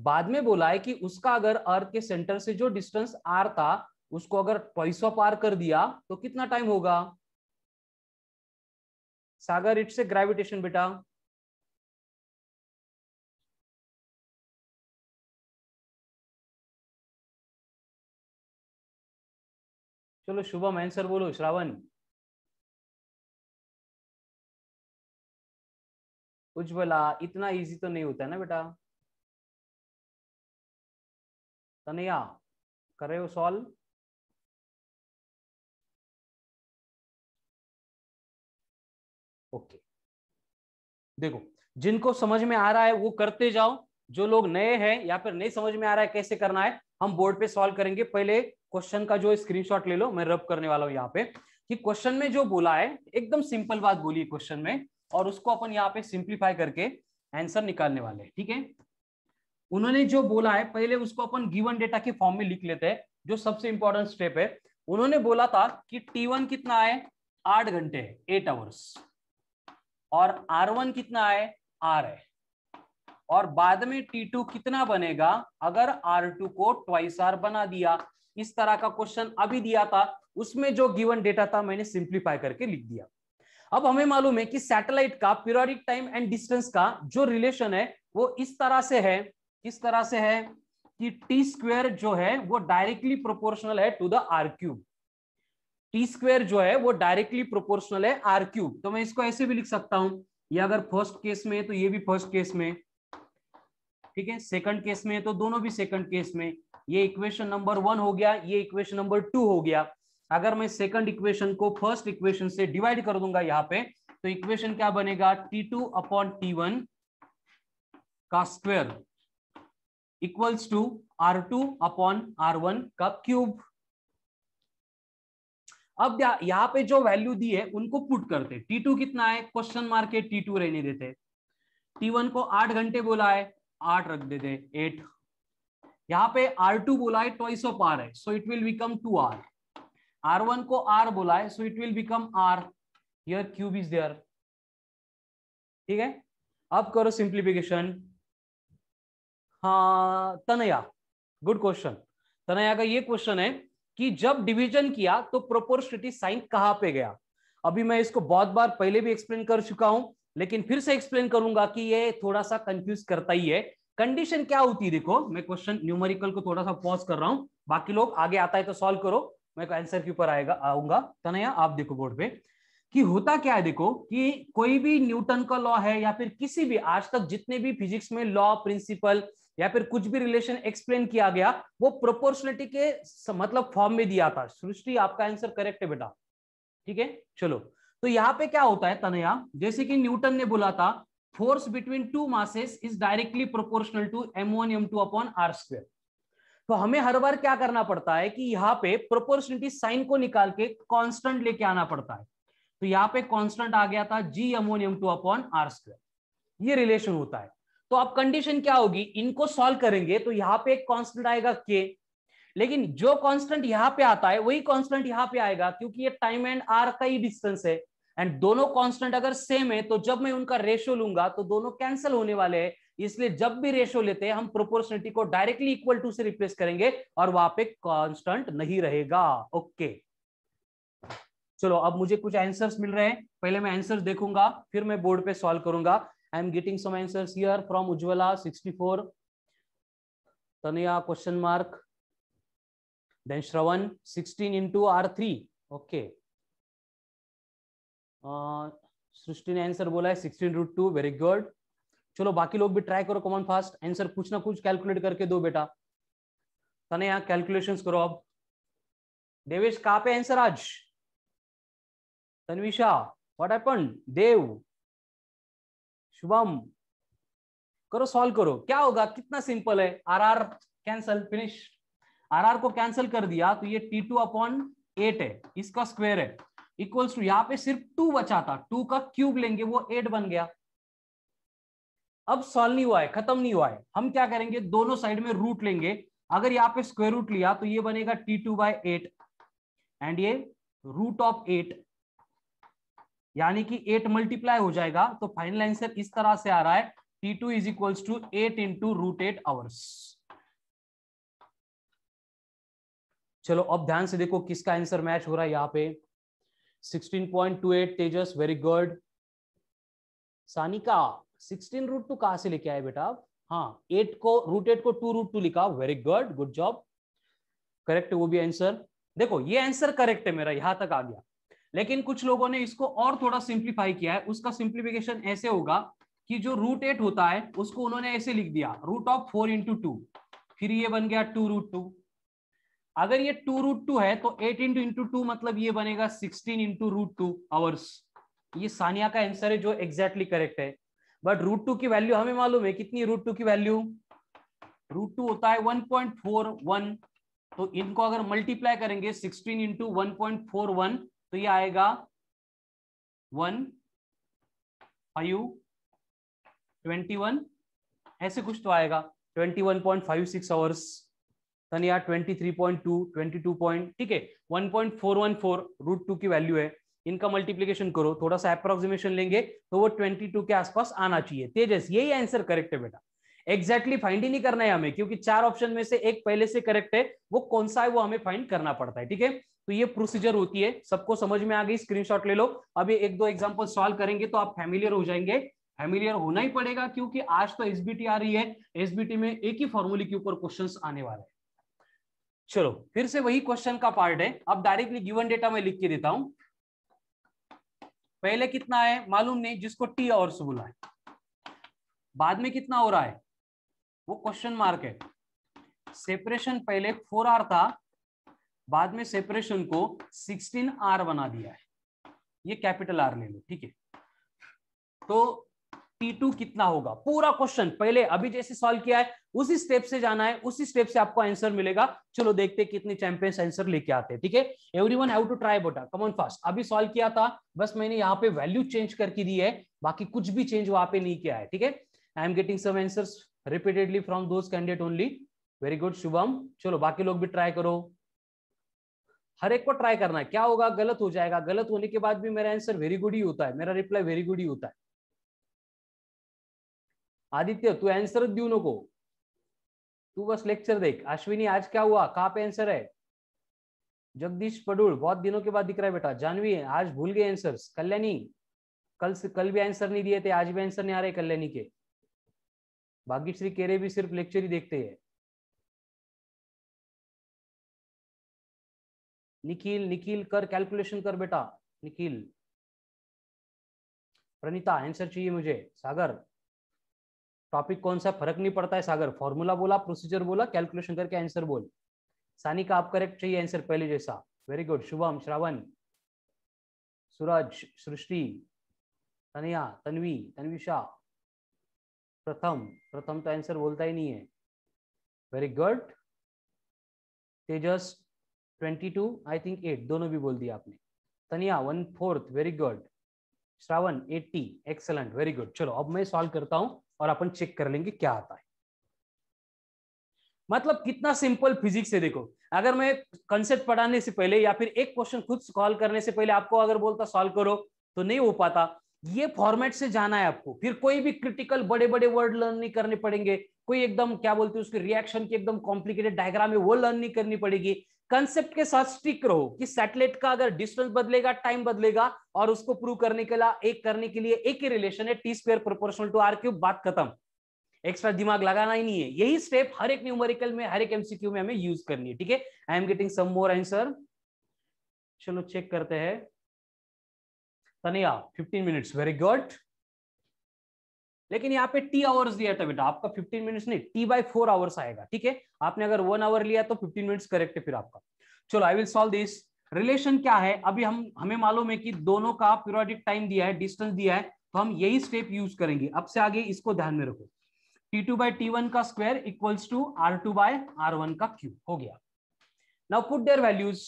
बाद में बोला है कि उसका अगर अर्थ के सेंटर से जो डिस्टेंस आर था उसको अगर ट्वाइस ऑफ आर कर दिया तो कितना टाइम होगा सागर इट से ग्रेविटेशन बेटा चलो शुभम आंसर बोलो श्रावण उज्ज्वला इतना इजी तो नहीं होता है ना बेटा तनया कर रहे हो सॉल्व ओके देखो जिनको समझ में आ रहा है वो करते जाओ जो लोग नए हैं या फिर नहीं समझ में आ रहा है कैसे करना है हम बोर्ड पे सॉल्व करेंगे पहले क्वेश्चन का जो स्क्रीनशॉट ले लो मैं रब करने वाला हूं यहाँ पे कि क्वेश्चन में जो बोला है एकदम सिंपल बात बोली क्वेश्चन में और उसको अपन यहाँ पे सिंप्लीफाई करके आंसर निकालने वाले हैं ठीक है उन्होंने जो बोला है पहले उसको अपन गिवन डेटा के फॉर्म में लिख लेते हैं जो सबसे इंपॉर्टेंट स्टेप है उन्होंने बोला था कि T1 कितना है आठ घंटे एट आवर्स और वन कितना है आर है और बाद में टू कितना बनेगा अगर टू को ट्वाइस आर बना दिया इस तरह का क्वेश्चन अभी दिया था उसमें जो गिवन डेटा था मैंने सिंप्लीफाई करके लिख दिया अब हमें मालूम है कि सैटेलाइट का पीरियोडिक टाइम एंड डिस्टेंस का जो रिलेशन है वो इस तरह से है किस तरह से है कि टी स्क्वेयर जो है वो डायरेक्टली प्रोपोर्शनल है to the R cube T square जो है वो डायरेक्टली प्रोपोर्शनल है आर क्यूब तो मैं इसको ऐसे भी लिख सकता हूं ये अगर फर्स्ट केस में है तो ये भी फर्स्ट केस में ठीक है सेकंड केस में है तो दोनों भी सेकंड केस में ये इक्वेशन नंबर वन हो गया ये इक्वेशन नंबर टू हो गया अगर मैं सेकंड इक्वेशन को फर्स्ट इक्वेशन से डिवाइड कर दूंगा यहाँ पे तो इक्वेशन क्या बनेगा T two upon T one का square equals to R two upon R one का क्यूब अब यहाँ पे जो वैल्यू दी है उनको पुट करते टी टू कितना है क्वेश्चन मार्क है टी टू रहने देते टी वन को आठ घंटे बोला है आठ रख देते एट यहाँ पे आर टू बोला है ट्वाइस ऑफ आर है so it will become two R R1 को R बोला है so it will become R here cube is there ठीक है अब करो सिंप्लीफिकेशन हाँ तनया गुड क्वेश्चन तनया का ये क्वेश्चन है कि जब डिवीजन किया तो प्रोपोर्शनिटी साइन कहां पे गया अभी मैं इसको बहुत बार पहले भी एक्सप्लेन कर चुका हूं लेकिन फिर से एक्सप्लेन करूंगा कि ये थोड़ा सा कंफ्यूज करता ही है कंडीशन क्या होती है देखो मैं क्वेश्चन न्यूमेरिकल को थोड़ा सा पॉज कर रहा हूं बाकी लोग आगे आता है तो सॉल्व करो मैं आंसर के ऊपर आएगा आऊंगा तनया आप देखो बोर्ड पे कि होता क्या है देखो कि कोई भी न्यूटन का लॉ है या फिर किसी भी आज तक जितने भी फिजिक्स में लॉ प्रिंसिपल या फिर कुछ भी रिलेशन एक्सप्लेन किया गया वो प्रोपोर्शनलिटी के मतलब फॉर्म में दिया था सृष्टि आपका आंसर करेक्ट है बेटा ठीक है चलो तो यहाँ पे क्या होता है तनया जैसे कि न्यूटन ने बोला था force between two masses is directly proportional to M one M two upon R square तो हमें हर बार क्या करना पड़ता है कि यहाँ पे प्रोपोर्शनिटी साइन को निकाल के कॉन्स्टेंट लेके आना पड़ता है तो यहाँ पे कॉन्स्टेंट आ गया था जी अमोनियम टू अपॉन आर स्क्वायर ये रिलेशन होता है तो अब कंडीशन क्या होगी इनको सॉल्व करेंगे तो यहाँ पे एक कॉन्स्टेंट आएगा के लेकिन जो कांस्टेंट यहाँ पे आता है वही कांस्टेंट यहाँ पे आएगा क्योंकि ये टाइम एंड आर का ही डिस्टेंस है एंड दोनों कांस्टेंट अगर सेम है तो जब मैं उनका रेशियो लूंगा तो दोनों कैंसिल होने वाले हैं इसलिए जब भी रेशो लेते हैं हम प्रोपोर्शनिटी को डायरेक्टली इक्वल टू से रिप्लेस करेंगे और वहां पे कांस्टेंट नहीं रहेगा ओके चलो अब मुझे कुछ आंसर्स मिल रहे हैं पहले मैं आंसर्स देखूंगा फिर मैं बोर्ड पे सॉल्व करूंगा I am getting some answers here from Ujjwala sixty four Tania question mark then Shravan into R three okay Srishti ने आंसर बोला है sixteen root two very good चलो बाकी लोग भी ट्राई करो कॉमन फास्ट आंसर कुछ ना कुछ कैलकुलेट करके दो बेटा तने यहाँ कैलकुलेशन करो अब देवेश कहा पे आंसर आज तनविशा व्हाट हैपन देव शुभम करो सॉल्व करो क्या होगा कितना सिंपल है R R cancel finish R R को कैंसल कर दिया तो ये टी टू अपॉन एट है इसका स्क्वेयर है इक्वल्स टू यहाँ पे सिर्फ टू बचा था टू का क्यूब लेंगे वो एट बन गया अब सॉल्व नहीं हुआ है खत्म नहीं हुआ है हम क्या करेंगे दोनों साइड में रूट लेंगे अगर यहाँ पे स्क्वेयर रूट लिया तो ये बनेगा T two by eight and ये रूट ऑफ एट यानी कि एट मल्टीप्लाई हो जाएगा तो फाइनल आंसर इस तरह से आ रहा है T two is equals to eight into root eight hours चलो अब ध्यान से देखो किसका आंसर मैच हो रहा है यहाँ पे 16.28 Tejas very good Sanika sixteen root two कहा से लेके आए बेटा हाँ एट को रूट एट को टू रूट टू लिखा very good good job correct वो भी आंसर देखो ये आंसर करेक्ट है मेरा यहां तक आ गया लेकिन कुछ लोगों ने इसको और थोड़ा सिंप्लीफाई किया है उसका सिंप्लीफिकेशन ऐसे होगा कि जो रूट एट होता है उसको उन्होंने ऐसे लिख दिया root of four into two फिर ये बन गया टू रूट टू अगर ये टू रूट टू है तो एट इंटू इंटू टू मतलब ये बनेगा sixteen into root two hours ये सानिया का आंसर है जो एग्जैक्टली exactly करेक्ट है बट रूट टू की वैल्यू हमें मालूम है कितनी रूट टू की वैल्यू रूट टू होता है 1.41 तो इनको अगर मल्टीप्लाई करेंगे 16 इंटू वन तो ये आएगा वन फाइव ट्वेंटी वन ऐसे कुछ तो आएगा twenty one point five six hours यार twenty three point two twenty two point ठीक है one point four one four root two की वैल्यू है इनका मल्टीप्लीकेशन करो थोड़ा सा अप्रोक्सीमेशन लेंगे तो वो 22 के आसपास आना चाहिए तेजस यही आंसर करेक्ट है बेटा एग्जैक्टली exactly फाइंड ही नहीं करना है हमें क्योंकि चार ऑप्शन में से एक पहले से करेक्ट है वो कौन सा है वो हमें फाइंड करना पड़ता है ठीक है तो ये प्रोसीजर होती है सबको समझ में आ गई स्क्रीनशॉट ले लो अभी एक दो एग्जाम्पल सॉल्व करेंगे तो आप फैमिलियर हो जाएंगे फैमिलियर होना ही पड़ेगा क्योंकि आज तो एसबीटी आ रही है एसबीटी में एक ही फॉर्मूले के ऊपर क्वेश्चंस आने वाले हैं चलो फिर से वही क्वेश्चन का पार्ट है अब डायरेक्टली गिवन डेटा में लिख के देता हूं पहले कितना है मालूम नहीं जिसको टी आवर्स बोला है बाद में कितना हो रहा है वो क्वेश्चन मार्क है सेपरेशन पहले फोर आर था बाद में सेपरेशन को सिक्सटीन आर बना दिया है ये कैपिटल आर ले लो ठीक है तो टू कितना होगा पूरा क्वेश्चन पहले अभी जैसे सॉल्व किया है उसी स्टेप से जाना है उसी स्टेप से आपको आंसर मिलेगा चलो देखते कितने चैंपियंस आंसर लेके आते हैं ठीक है एवरी वन है कमॉन फास्ट अभी सॉल्व किया था बस मैंने यहाँ पे वैल्यू चेंज करके दी है बाकी कुछ भी चेंज वहां पे नहीं किया है ठीक है I am getting some answer repeatedly from those candidate only very good Shubham चलो बाकी लोग भी ट्राई करो हर एक को ट्राई करना है क्या होगा गलत हो जाएगा गलत होने के बाद भी मेरा आंसर वेरी गुड ही होता है मेरा रिप्लाई वेरी गुड ही होता है आदित्य तू आंसर दी नको तू बस लेक्चर देख अश्विनी आज क्या हुआ कहाँ पे आंसर है जगदीश पडुल बहुत दिनों के बाद दिख रहा है बेटा जानवी आज भूल गए आंसर कल्याणी कल से कल भी आंसर नहीं दिए थे आज भी आंसर नहीं आ रहे कल्याणी के भाग्यश्री केरे भी सिर्फ लेक्चर ही देखते हैं निखिल निखिल कर कैलकुलेशन कर बेटा निखिल प्रणीता आंसर चाहिए मुझे सागर टॉपिक कौन सा फर्क नहीं पड़ता है सागर फॉर्मूला बोला प्रोसीजर बोला कैलकुलेशन करके आंसर बोल सानी का आप करेक्ट चाहिए आंसर पहले जैसा वेरी गुड शुभम श्रावण सूरज सृष्टि तनिया तन्वी शाह प्रथम प्रथम तो आंसर बोलता ही नहीं है very good Tejas twenty two I think eight दोनों भी बोल दिया आपने Taniya one fourth very good Shravan eighty excellent very good चलो अब मैं सॉल्व करता हूं और अपन चेक कर लेंगे क्या आता है मतलब कितना सिंपल फिजिक्स है देखो अगर मैं कंसेप्ट पढ़ाने से पहले या फिर एक क्वेश्चन खुद सॉल्व करने से पहले आपको अगर बोलता सॉल्व करो तो नहीं हो पाता ये फॉर्मेट से जाना है आपको फिर कोई भी क्रिटिकल बड़े बड़े वर्ड लर्न नहीं करने पड़ेंगे कोई एकदम क्या बोलते हैं उसके रिएक्शन की एकदम कॉम्प्लिकेटेड डायग्राम है वो लर्न नहीं करनी पड़ेगी कंसेप्ट के साथ स्टिक रहो कि सैटेलाइट का अगर डिस्टेंस बदलेगा टाइम बदलेगा और उसको प्रूव करने के लिए एक करने के लिए एक ही रिलेशन है T square proportional to R cube बात खत्म एक्स्ट्रा दिमाग लगाना ही नहीं है यही स्टेप हर एक न्यूमेरिकल में हर एक एमसीक्यू में हमें यूज करनी है ठीक है I am getting some more answer चलो चेक करते हैं तनिया 15 मिनट्स वेरी गुड लेकिन यहाँ पे टी आवर्स दिया था तो बेटा आपका 15 मिनट्स नहीं टी बाई फोर आवर्स आएगा ठीक है आपने अगर वन आवर लिया तो 15 मिनट्स करेक्ट है फिर आपका चलो I will solve this relation क्या है अभी हम हमें मालूम है कि दोनों का पीरियोडिक टाइम दिया है डिस्टेंस दिया है तो हम यही स्टेप यूज करेंगे अब से आगे इसको ध्यान में रखो T two by T one का square equals to R two by R one का क्यूब हो गया now put their values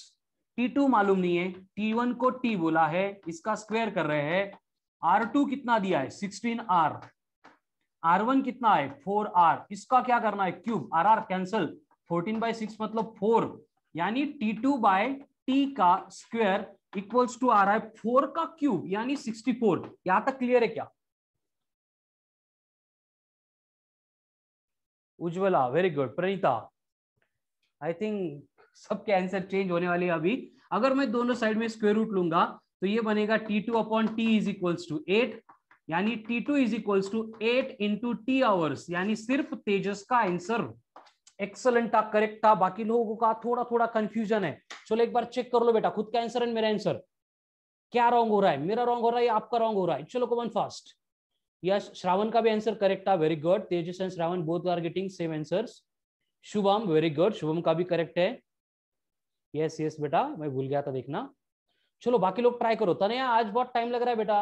T two मालूम नहीं है टी वन को टी बोला है इसका स्क्वायर कर रहे हैं आर टू कितना दिया है सिक्सटीन आर आर वन कितना है फोर आर इसका क्या करना है cube R R cancel fourteen by six मतलब फोर यानी टी टू बाय टी का स्क्वेयर इक्वल्स टू आ रहा है फोर का क्यूब यानी सिक्सटी फोर यहां तक क्लियर है क्या Ujjwala very good Praneeta I think सबके आंसर चेंज होने वाले अभी अगर मैं दोनों साइड में स्क्वेयर रूट लूंगा तो ये बनेगा T two upon T is equals to eight यानी T2 two is equals to eight into T hours यानी सिर्फ तेजस का आंसर एक्सलेंट था करेक्ट था बाकी लोगों का थोड़ा थोड़ा कंफ्यूजन है चलो एक बार चेक कर लो बेटा खुद का आंसर एंड मेरा आंसर क्या रॉन्ग हो रहा है मेरा रॉन्ग हो रहा है आपका रॉन्ग हो रहा है चलो कमन फास्ट यस श्रावण का भी आंसर करेक्ट था very good Tejas and Shravan both are getting same answer Shubham very good Shubham का भी करेक्ट है यस यस बेटा मैं भूल गया था देखना चलो बाकी लोग ट्राई करो तने आज बहुत टाइम लग रहा है बेटा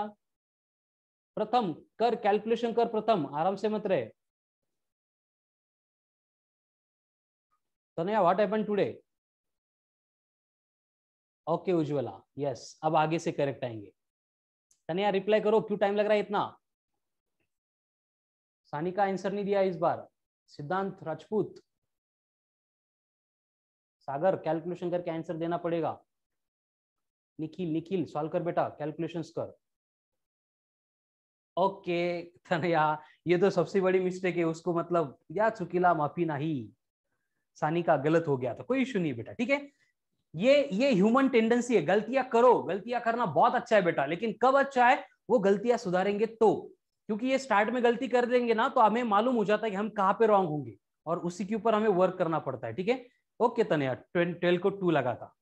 प्रथम कर कैलकुलेशन कर प्रथम आराम से मत रहे Tanaya what happen today okay Ujjwala yes अब आगे से करेक्ट आएंगे तनया रिप्लाई करो क्यों टाइम लग रहा है इतना सानी का आंसर नहीं दिया इस बार सिद्धांत राजपूत सागर कैलकुलेशन करके आंसर देना पड़ेगा निखिल निखिल सॉल्व कर बेटा कैलकुलेशंस कर ओके तनया ये तो सबसे बड़ी मिस्टेक है उसको मतलब या चुकीला माफी नहीं सानी का गलत हो गया था कोई इश्यू नहीं बेटा ठीक है ये ये ह्यूमन टेंडेंसी है गलतियां करो गलतियां करना बहुत अच्छा है बेटा लेकिन कब अच्छा है वो गलतियां सुधारेंगे तो क्योंकि ये स्टार्ट में गलती कर देंगे ना तो हमें मालूम हो जाता है कि हम कहाँ पे रॉन्ग होंगे और उसी के ऊपर हमें वर्क करना पड़ता है ठीक है ओके तनया ट्वेल्व को टू लगा था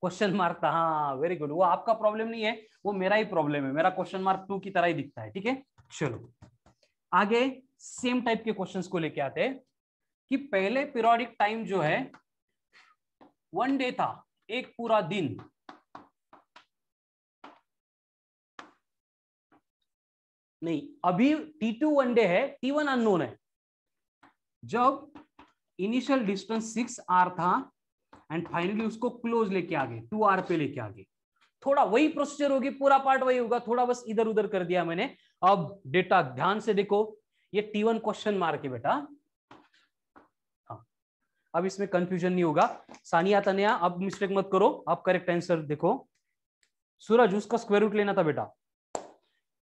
क्वेश्चन मार्क था हाँ वेरी गुड वो आपका प्रॉब्लम नहीं है वो मेरा ही प्रॉब्लम है मेरा क्वेश्चन मार्क टू की तरह ही दिखता है ठीक है चलो आगे सेम टाइप के क्वेश्चंस को लेके आते हैं कि पहले पीरियोडिक टाइम जो है वन डे था एक पूरा दिन नहीं अभी टी टू वन डे है टी वन अनोन है जब इनिशियल डिस्टेंस सिक्स आर था एंड फाइनली उसको क्लोज लेके आगे टू आर पे लेके आगे थोड़ा वही प्रोसीजर होगी पूरा पार्ट वही होगा थोड़ा बस इधर उधर कर दिया मैंने अब डेटा ध्यान से देखो ये टी वन क्वेश्चन मार्क है बेटा हाँ। अब इसमें कंफ्यूजन नहीं होगा सानिया तनिया अब मिस्टेक मत करो आप करेक्ट आंसर देखो सूरज उसका स्क्वायर रूट लेना था बेटा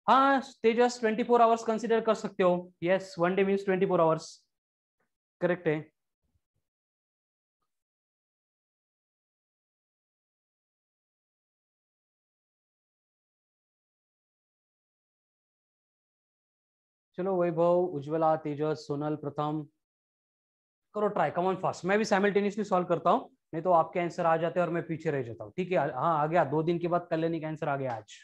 हाँ तेजस 24 फोर आवर्स कंसिडर कर सकते हो yes one day means 24 four hours correct है चलो वैभव उज्ज्वला तेजस सोनल प्रथम करो ट्राई कम फास्ट मैं भी साइमल्टेनियसली सॉल्व करता हूँ नहीं तो आपके आंसर आ जाते हैं और मैं पीछे रह जाता हूँ ठीक है हाँ आ गया दो दिन के बाद कल्याणी का आंसर आ गया आज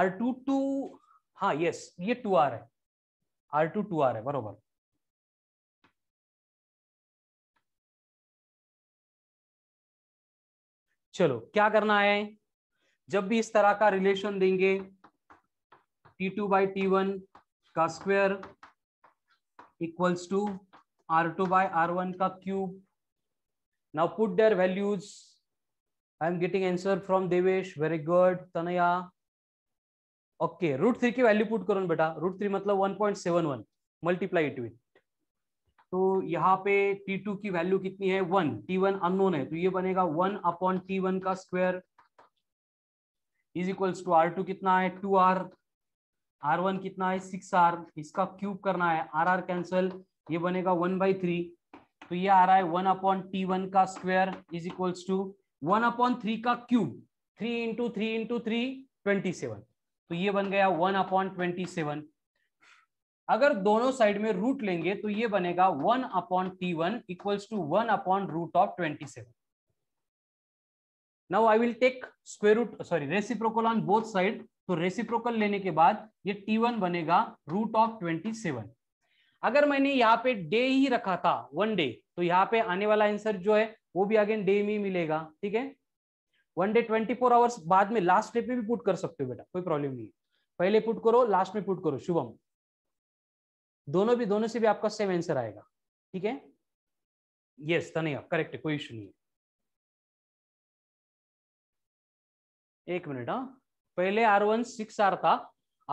आर टू टू हाँ यस ये टू आर है आर टू टू आर है बरोबर चलो क्या करना है जब भी इस तरह का रिलेशन देंगे T two by T one का square equals to R two by R one का cube now put their values I am getting answer from Devesh very good Tanaya okay root three की वैल्यू पुट करो बेटा root three मतलब 1.71 multiply it with तो यहाँ पे t2 की value कितनी है वन t1 अनोन है तो ये बनेगा वन अपॉन टी वन का square is equals to R two कितना है टू आर आर वन कितना है सिक्स आर इसका क्यूब करना है आर आर कैंसल ये बनेगा वन बाई थ्री तो ये आ रहा है वन अपॉन टी वन का square is equals to one upon three का cube three into three into three twenty seven तो ये बन गया वन अपॉन ट्वेंटी सेवन अगर दोनों साइड में रूट लेंगे तो ये बनेगा one upon T one equals to one upon root of twenty seven now I will take square root sorry reciprocal on both side तो रेसिप्रोकल लेने के बाद ये T1 बनेगा रूट ऑफ सेवन अगर मैंने यहाँ पे डे ही रखा था वन डे तो यहाँ पे आने वाला आंसर जो है वो भी अगेन डे में ही मिलेगा ठीक है one day twenty four hours बाद में लास्ट डे पे भी पुट कर सकते हो बेटा कोई प्रॉब्लम नहीं पहले पुट करो लास्ट में पुट करो शुभम दोनों भी दोनों से भी आपका सेम आंसर आएगा ठीक है यस तनया करेक्ट कोई इश्यू नहीं है एक मिनट हाँ पहले आर वन सिक्स आर था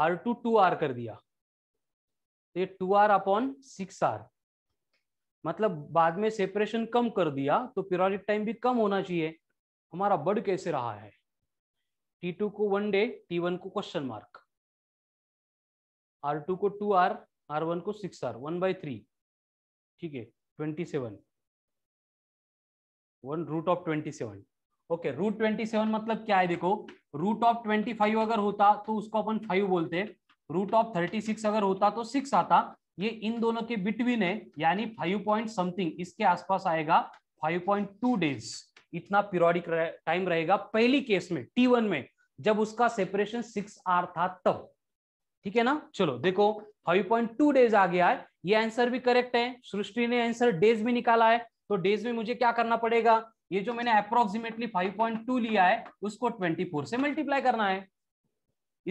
आर टू टू आर कर दिया तो ये two R upon six R मतलब बाद में सेपरेशन कम कर दिया तो पीरियोडिक टाइम भी कम होना चाहिए हमारा बड कैसे रहा है टी टू को वन डे टी वन को क्वेश्चन मार्क आर टू को टू आर आर वन को six R one by three ठीक है twenty seven one root of twenty seven okay root twenty seven मतलब क्या है देखो रूट ऑफ ट्वेंटी फाइव अगर होता तो उसको अपन फाइव बोलते रूट ऑफ थर्टी सिक्स अगर होता तो सिक्स आता ये इन दोनों के बिटवीन है यानी फाइव पॉइंट समथिंग इसके आसपास आएगा फाइव पॉइंट टू डेज इतना पीरियोडिक टाइम रहेगा पहली केस में टी वन में जब उसका सेपरेशन सिक्स आर था तब ठीक है ना चलो देखो फाइव पॉइंट टू डेज आ गया है ये आंसर भी करेक्ट है सृष्टि ने आंसर डेज भी निकाला है तो डेज में मुझे क्या करना पड़ेगा ये जो मैंने अप्रोक्सीमेटली 5.2 लिया है उसको 24 से मल्टीप्लाई करना है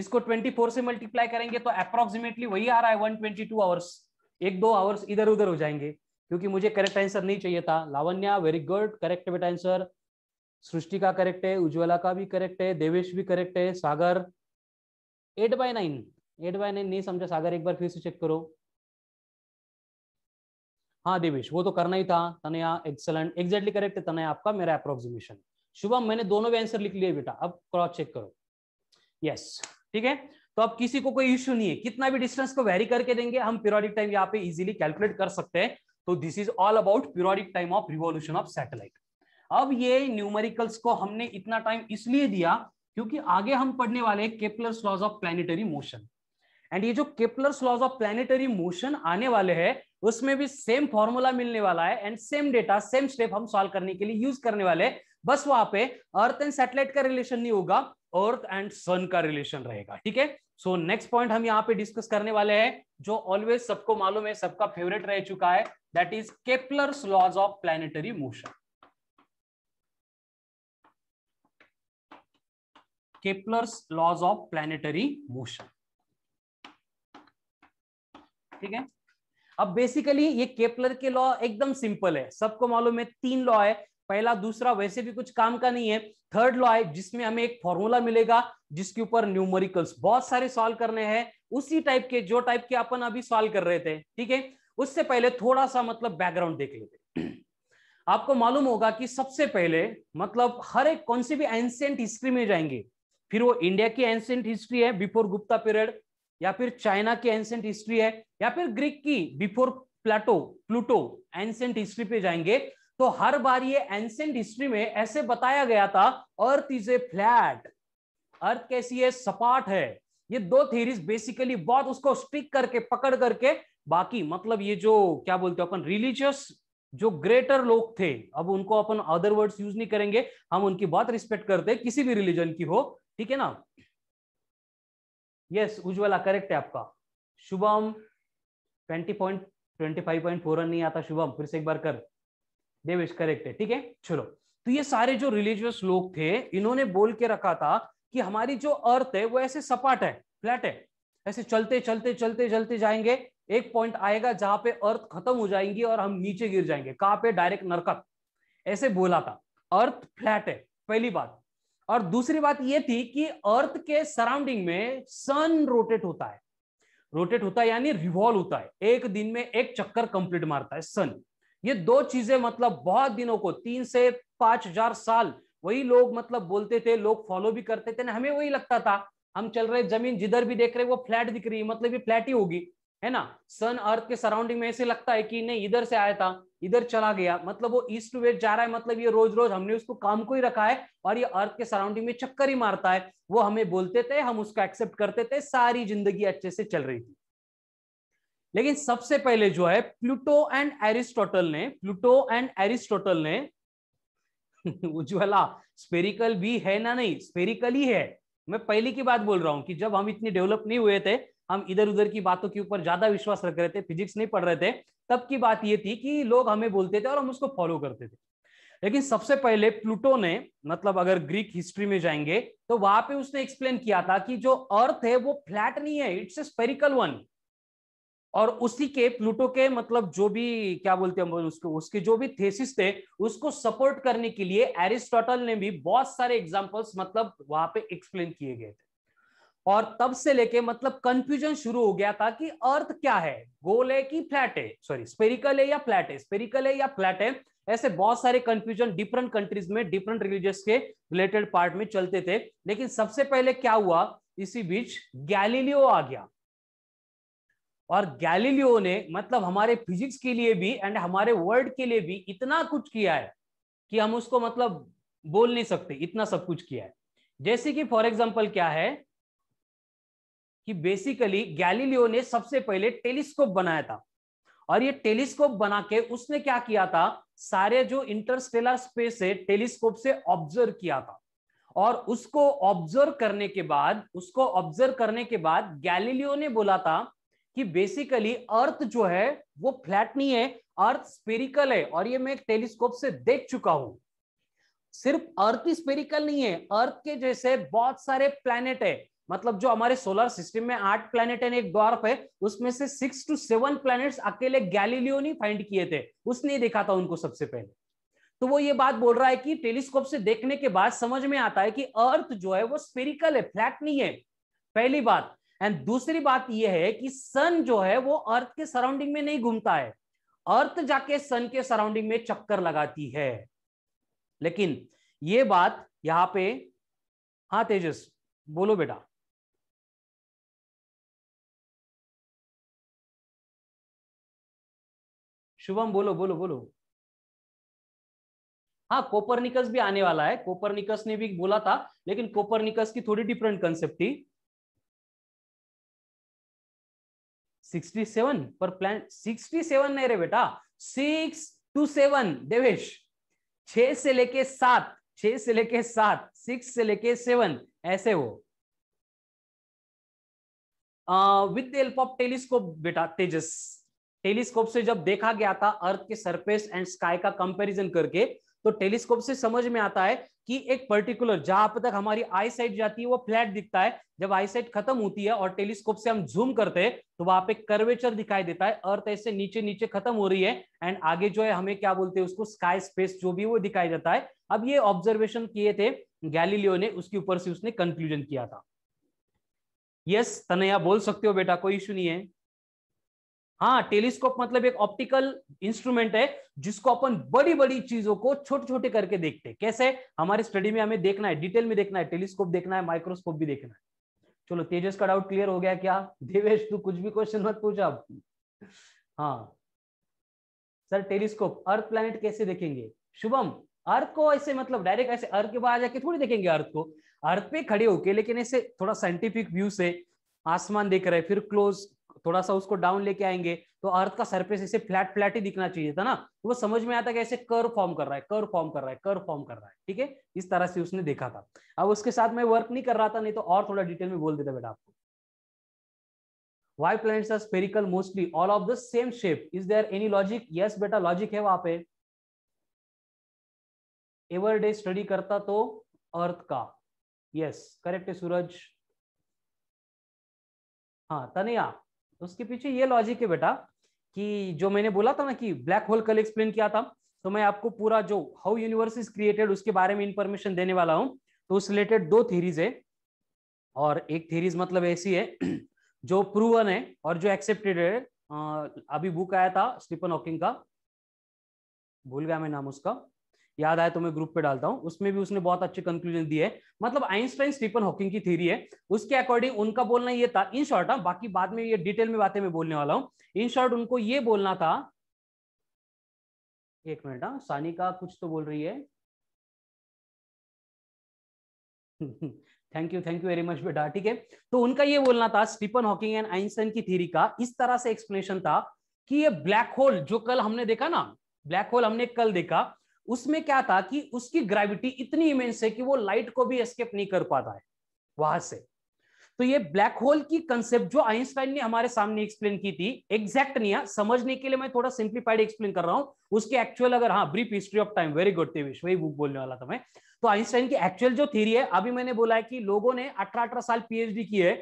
इसको 24 से मल्टीप्लाई करेंगे तो अप्रोक्सीमेटली वही आ रहा है 122 आवर्स एक दो आवर्स इधर उधर हो जाएंगे क्योंकि मुझे करेक्ट आंसर नहीं चाहिए था लावण्या वेरी गुड करेक्ट बेटा आंसर सृष्टि का करेक्ट है उज्ज्वला का भी करेक्ट है देवेश भी करेक्ट है Sagar eight by nine eight by nine नहीं समझा सागर एक बार फिर से चेक करो हाँ देवेश वो तो करना ही था तनया एक्सलेंट एग्जैक्टली करेक्ट है तनया आपका मेरा अप्रोक्सीमेशन शुभम मैंने दोनों भी आंसर लिख लिया बेटा अब क्रॉस चेक करो यस ठीक है तो अब किसी को कोई इश्यू नहीं है कितना भी डिस्टेंस को वेरी करके देंगे हम पीरियडिक टाइम यहाँ पे इजीली कैलकुलेट कर सकते हैं तो this is all about periodic time of revolution of satellite अब ये न्यूमेरिकल्स को हमने इतना टाइम इसलिए दिया क्योंकि आगे हम पढ़ने वाले Kepler's laws of planetary motion and ये जो Kepler's laws of planetary motion आने वाले हैं उसमें भी सेम फॉर्मूला मिलने वाला है and same data same step हम सॉल्व करने के लिए यूज करने वाले बस वहां पे अर्थ एंड सैटेलाइट का रिलेशन नहीं होगा अर्थ एंड सन का रिलेशन रहेगा ठीक है सो नेक्स्ट पॉइंट हम यहाँ पे डिस्कस करने वाले हैं जो ऑलवेज सबको मालूम है सबका फेवरेट रह चुका है that is Kepler's laws of planetary motion Kepler's laws of planetary motion ठीक है अब बेसिकली ये केपलर के लॉ एकदम सिंपल है सबको मालूम है तीन लॉ है पहला दूसरा वैसे भी कुछ काम का नहीं है थर्ड लॉ है जिसमें हमें एक फॉर्मूला मिलेगा जिसके ऊपर न्यूमेरिकल्स बहुत सारे सॉल्व करने हैं उसी टाइप के जो टाइप के अपन अभी सॉल्व कर रहे थे ठीक है उससे पहले थोड़ा सा मतलब बैकग्राउंड देख लेते (clears throat) आपको मालूम होगा कि सबसे पहले मतलब हर एक कौन सी भी एंसेंट हिस्ट्री में जाएंगे फिर वो इंडिया की एंसेंट हिस्ट्री है बिफोर गुप्ता पीरियड या फिर चाइना की एंसेंट हिस्ट्री है या फिर ग्रीक की before Plato Pluto ancient history पे जाएंगे तो हर बार ये एंसेंट हिस्ट्री में ऐसे बताया गया था earth is a flat earth कैसी है सपाट है ये दो थेरीज बेसिकली बहुत उसको स्टिक करके पकड़ करके बाकी मतलब ये जो क्या बोलते हो अपन रिलीजियस जो ग्रेटर लोग थे अब उनको अपन अदर वर्ड्स यूज नहीं करेंगे हम उनकी बहुत रिस्पेक्ट करते किसी भी रिलीजन की हो ठीक है ना यस उज्ज्वला करेक्ट है आपका Shubham twenty point twenty five point four नहीं आता शुभम फिर से एक बार कर देवेश करेक्ट है ठीक है चलो तो ये सारे जो रिलीजियस लोग थे इन्होंने बोल के रखा था कि हमारी जो अर्थ है वो ऐसे सपाट है फ्लैट है ऐसे चलते चलते चलते चलते जाएंगे एक पॉइंट आएगा जहां पे अर्थ खत्म हो जाएंगी और हम नीचे गिर जाएंगे कहां पे डायरेक्ट नरकत ऐसे बोला था अर्थ फ्लैट है पहली बात और दूसरी बात यह थी कि अर्थ के सराउंडिंग में सन रोटेट होता है रोटेट होता है यानी रिवॉल्व होता है एक दिन में एक चक्कर कंप्लीट मारता है सन ये दो चीजें मतलब बहुत दिनों को तीन से पांच हजार साल वही लोग मतलब बोलते थे लोग फॉलो भी करते थे ना हमें वही लगता था हम चल रहे जमीन जिधर भी देख रहे वो फ्लैट दिख रही है मतलब ये फ्लैट ही होगी है ना सन अर्थ के सराउंडिंग में ऐसे लगता है कि नहीं इधर से आया था इधर चला गया मतलब वो ईस्ट टू वेस्ट जा रहा है मतलब ये रोज रोज हमने उसको काम को ही रखा है और ये अर्थ के सराउंडिंग में चक्कर ही मारता है वो हमें बोलते थे हम उसको एक्सेप्ट करते थे सारी जिंदगी अच्छे से चल रही थी लेकिन सबसे पहले जो है प्लूटो एंड एरिस्टोटल ने प्लूटो एंड एरिस्टोटल ने (laughs) उज्ज्वला स्पेरिकल भी है ना नहीं स्पेरिकल ही है मैं पहले की बात बोल रहा हूं कि जब हम इतने डेवलप नहीं हुए थे हम इधर उधर की बातों के ऊपर ज्यादा विश्वास रख रहे थे फिजिक्स नहीं पढ़ रहे थे तब की बात ये थी कि लोग हमें बोलते थे और हम उसको फॉलो करते थे लेकिन सबसे पहले प्लूटो ने मतलब अगर ग्रीक हिस्ट्री में जाएंगे तो वहां पे उसने एक्सप्लेन किया था कि जो अर्थ है वो फ्लैट नहीं है इट्स ए स्पेरिकल वन और उसी के प्लूटो के मतलब जो भी क्या बोलते हैं उसको उसके जो भी थेसिस थे उसको सपोर्ट करने के लिए एरिस्टोटल ने भी बहुत सारे एग्जाम्पल्स मतलब वहां पे एक्सप्लेन किए गए थे और तब से लेके मतलब कंफ्यूजन शुरू हो गया था कि अर्थ क्या है गोल है कि फ्लैट है सॉरी स्पेरिकल है या फ्लैट है स्पेरिकल है या फ्लैट है ऐसे बहुत सारे कंफ्यूजन डिफरेंट कंट्रीज में डिफरेंट रिलीजियस के रिलेटेड पार्ट में चलते थे लेकिन सबसे पहले क्या हुआ इसी बीच गैलीलियो आ गया और गैलीलियो ने मतलब हमारे फिजिक्स के लिए भी एंड हमारे वर्ल्ड के लिए भी इतना कुछ किया है कि हम उसको मतलब बोल नहीं सकते इतना सब कुछ किया है जैसे कि फॉर एग्जाम्पल क्या है कि बेसिकली गैलीलियो ने सबसे पहले टेलीस्कोप बनाया था और ये टेलीस्कोप बना के उसने क्या किया था सारे जो इंटरस्टेलर स्पेस है टेलीस्कोप से ऑब्जर्व किया था और उसको ऑब्जर्व करने के बाद उसको ऑब्जर्व करने के बाद गैलीलियो ने बोला था कि बेसिकली अर्थ जो है वो फ्लैट नहीं है अर्थ स्पेरिकल है और ये मैं टेलीस्कोप से देख चुका हूं सिर्फ अर्थ स्पेरिकल नहीं है अर्थ के जैसे बहुत सारे प्लैनेट है मतलब जो हमारे सोलर सिस्टम में आठ प्लैनेट एंड एक द्वारप है उसमें से सिक्स टू सेवन प्लैनेट्स अकेले गैलीलियो ने फाइंड किए थे उसने देखा था उनको सबसे पहले तो वो ये बात बोल रहा है कि टेलीस्कोप से देखने के बाद समझ में आता है कि अर्थ जो है वो स्पेरिकल है फ्लैट नहीं है पहली बात एंड दूसरी बात यह है कि सन जो है वो अर्थ के सराउंडिंग में नहीं घूमता है अर्थ जाके सन के सराउंडिंग में चक्कर लगाती है लेकिन ये बात यहां पे हाँ तेजस बोलो बेटा शुभम बोलो बोलो बोलो हाँ कोपरनिकस भी आने वाला है कोपरनिकस ने भी बोला था लेकिन कोपरनिकस की थोड़ी डिफरेंट कंसेप्ट थी 67 पर प्लान 67 नहीं रे बेटा सिक्स टू सेवन देवेश छ से लेके सात छ से लेके सात सिक्स से लेके सेवन ऐसे वो with the help of telescope बेटा तेजस टेलीस्कोप से जब देखा गया था अर्थ के सरफेस एंड स्काई का कंपैरिजन करके तो टेलीस्कोप से समझ में आता है कि एक पर्टिकुलर जहां तक हमारी आई साइड जाती है वो फ्लैट दिखता है जब आई साइड खत्म होती है और टेलीस्कोप से हम जूम करते हैं तो वहां पे कर्वेचर दिखाई देता है अर्थ ऐसे नीचे नीचे खत्म हो रही है एंड आगे जो है हमें क्या बोलते हैं उसको स्काई स्पेस जो भी वो दिखाई देता है अब ये ऑब्जर्वेशन किए थे गैलीलियो ने उसके ऊपर से उसने कंक्लूजन किया था यस yes, तनया बोल सकते हो बेटा कोई इश्यू नहीं है हाँ टेलीस्कोप मतलब एक ऑप्टिकल इंस्ट्रूमेंट है जिसको अपन बड़ी बड़ी चीजों को छोटे छोटे करके देखते हैं कैसे हमारे स्टडी में हमें देखना है डिटेल में देखना है टेलीस्कोप देखना है माइक्रोस्कोप भी देखना है चलो तेजस का डाउट क्लियर हो गया क्या देवेश तू कुछ भी क्वेश्चन मत पूछा अब हाँ सर टेलीस्कोप अर्थ प्लैनेट कैसे देखेंगे शुभम अर्थ को ऐसे मतलब डायरेक्ट ऐसे अर्थ के बाहर जाके थोड़ी देखेंगे अर्थ को अर्थ पे खड़े होके लेकिन ऐसे थोड़ा साइंटिफिक व्यू से आसमान देख रहे फिर क्लोज थोड़ा सा उसको डाउन लेके आएंगे तो अर्थ का सरफेस इसे फ्लैट फ्लैट ही दिखना चाहिए था ना तो वो समझ में आता कि ऐसे कर फॉर्म कर रहा है कर फॉर्म कर रहा है कर फॉर्म कर रहा है ठीक है इस तरह से उसने देखा था अब उसके साथ मैं वर्क नहीं कर रहा था नहीं तो और थोड़ा डिटेल में बोल देता बेटा आपको why planets are spherical mostly all of the same shape is there any logic yes बेटा लॉजिक है वहां पे एवर डे स्टडी करता तो अर्थ का यस करेक्ट है सूरज हाँ तनिया उसके पीछे ये लॉजिक है बेटा कि जो मैंने बोला था ना कि ब्लैक होल कल एक्सप्लेन किया था तो मैं आपको पूरा जो हाउ यूनिवर्स इज क्रिएटेड उसके बारे में इंफॉर्मेशन देने वाला हूँ तो उस रिलेटेड दो थीरीज है और एक थीरीज मतलब ऐसी है (clears throat) जो प्रूवन है और जो एक्सेप्टेड है अभी बुक आया था स्टीफन हॉकिंग का भूल गया मैं नाम उसका याद आया तो मैं ग्रुप पे डालता हूँ उसमें भी उसने बहुत अच्छे कंक्लूजन दिए मतलब आइंस्टाइन स्टीफन हॉकिंग की थीरी है उसके अकॉर्डिंग उनका बोलना ये था इन शॉर्ट हाँ बाकी बाद में ये डिटेल में बातें मैं बोलने वाला हूँ इन शॉर्ट उनको ये बोलना था एक मिनट हाँ सानिका कुछ तो बोल रही है thank you thank you very much बेटा ठीक है तो उनका ये बोलना था स्टीफन हॉकिंग एंड आइंस्टाइन की थीरी का इस तरह से एक्सप्लेनेशन था कि ये ब्लैक होल जो कल हमने देखा ना ब्लैक होल हमने कल देखा उसमें क्या था कि उसकी ग्रेविटी इतनी इमेंस है कि वो लाइट को भी एस्केप नहीं कर पाता है वहां से तो ये ब्लैक होल की कंसेप्ट जो आइंस्टाइन ने हमारे सामने एक्सप्लेन की थी एग्जैक्ट नहीं है समझने के लिए मैं थोड़ा सिंप्लीफाइड एक्सप्लेन कर रहा हूं उसके एक्चुअल अगर हाँ brief history of time very good थी वही बुक बोलने वाला था मैं तो आइंस्टाइन की एक्चुअल जो थीरी है अभी मैंने बोला है कि लोगों ने अठारह अठारह साल पीएचडी की है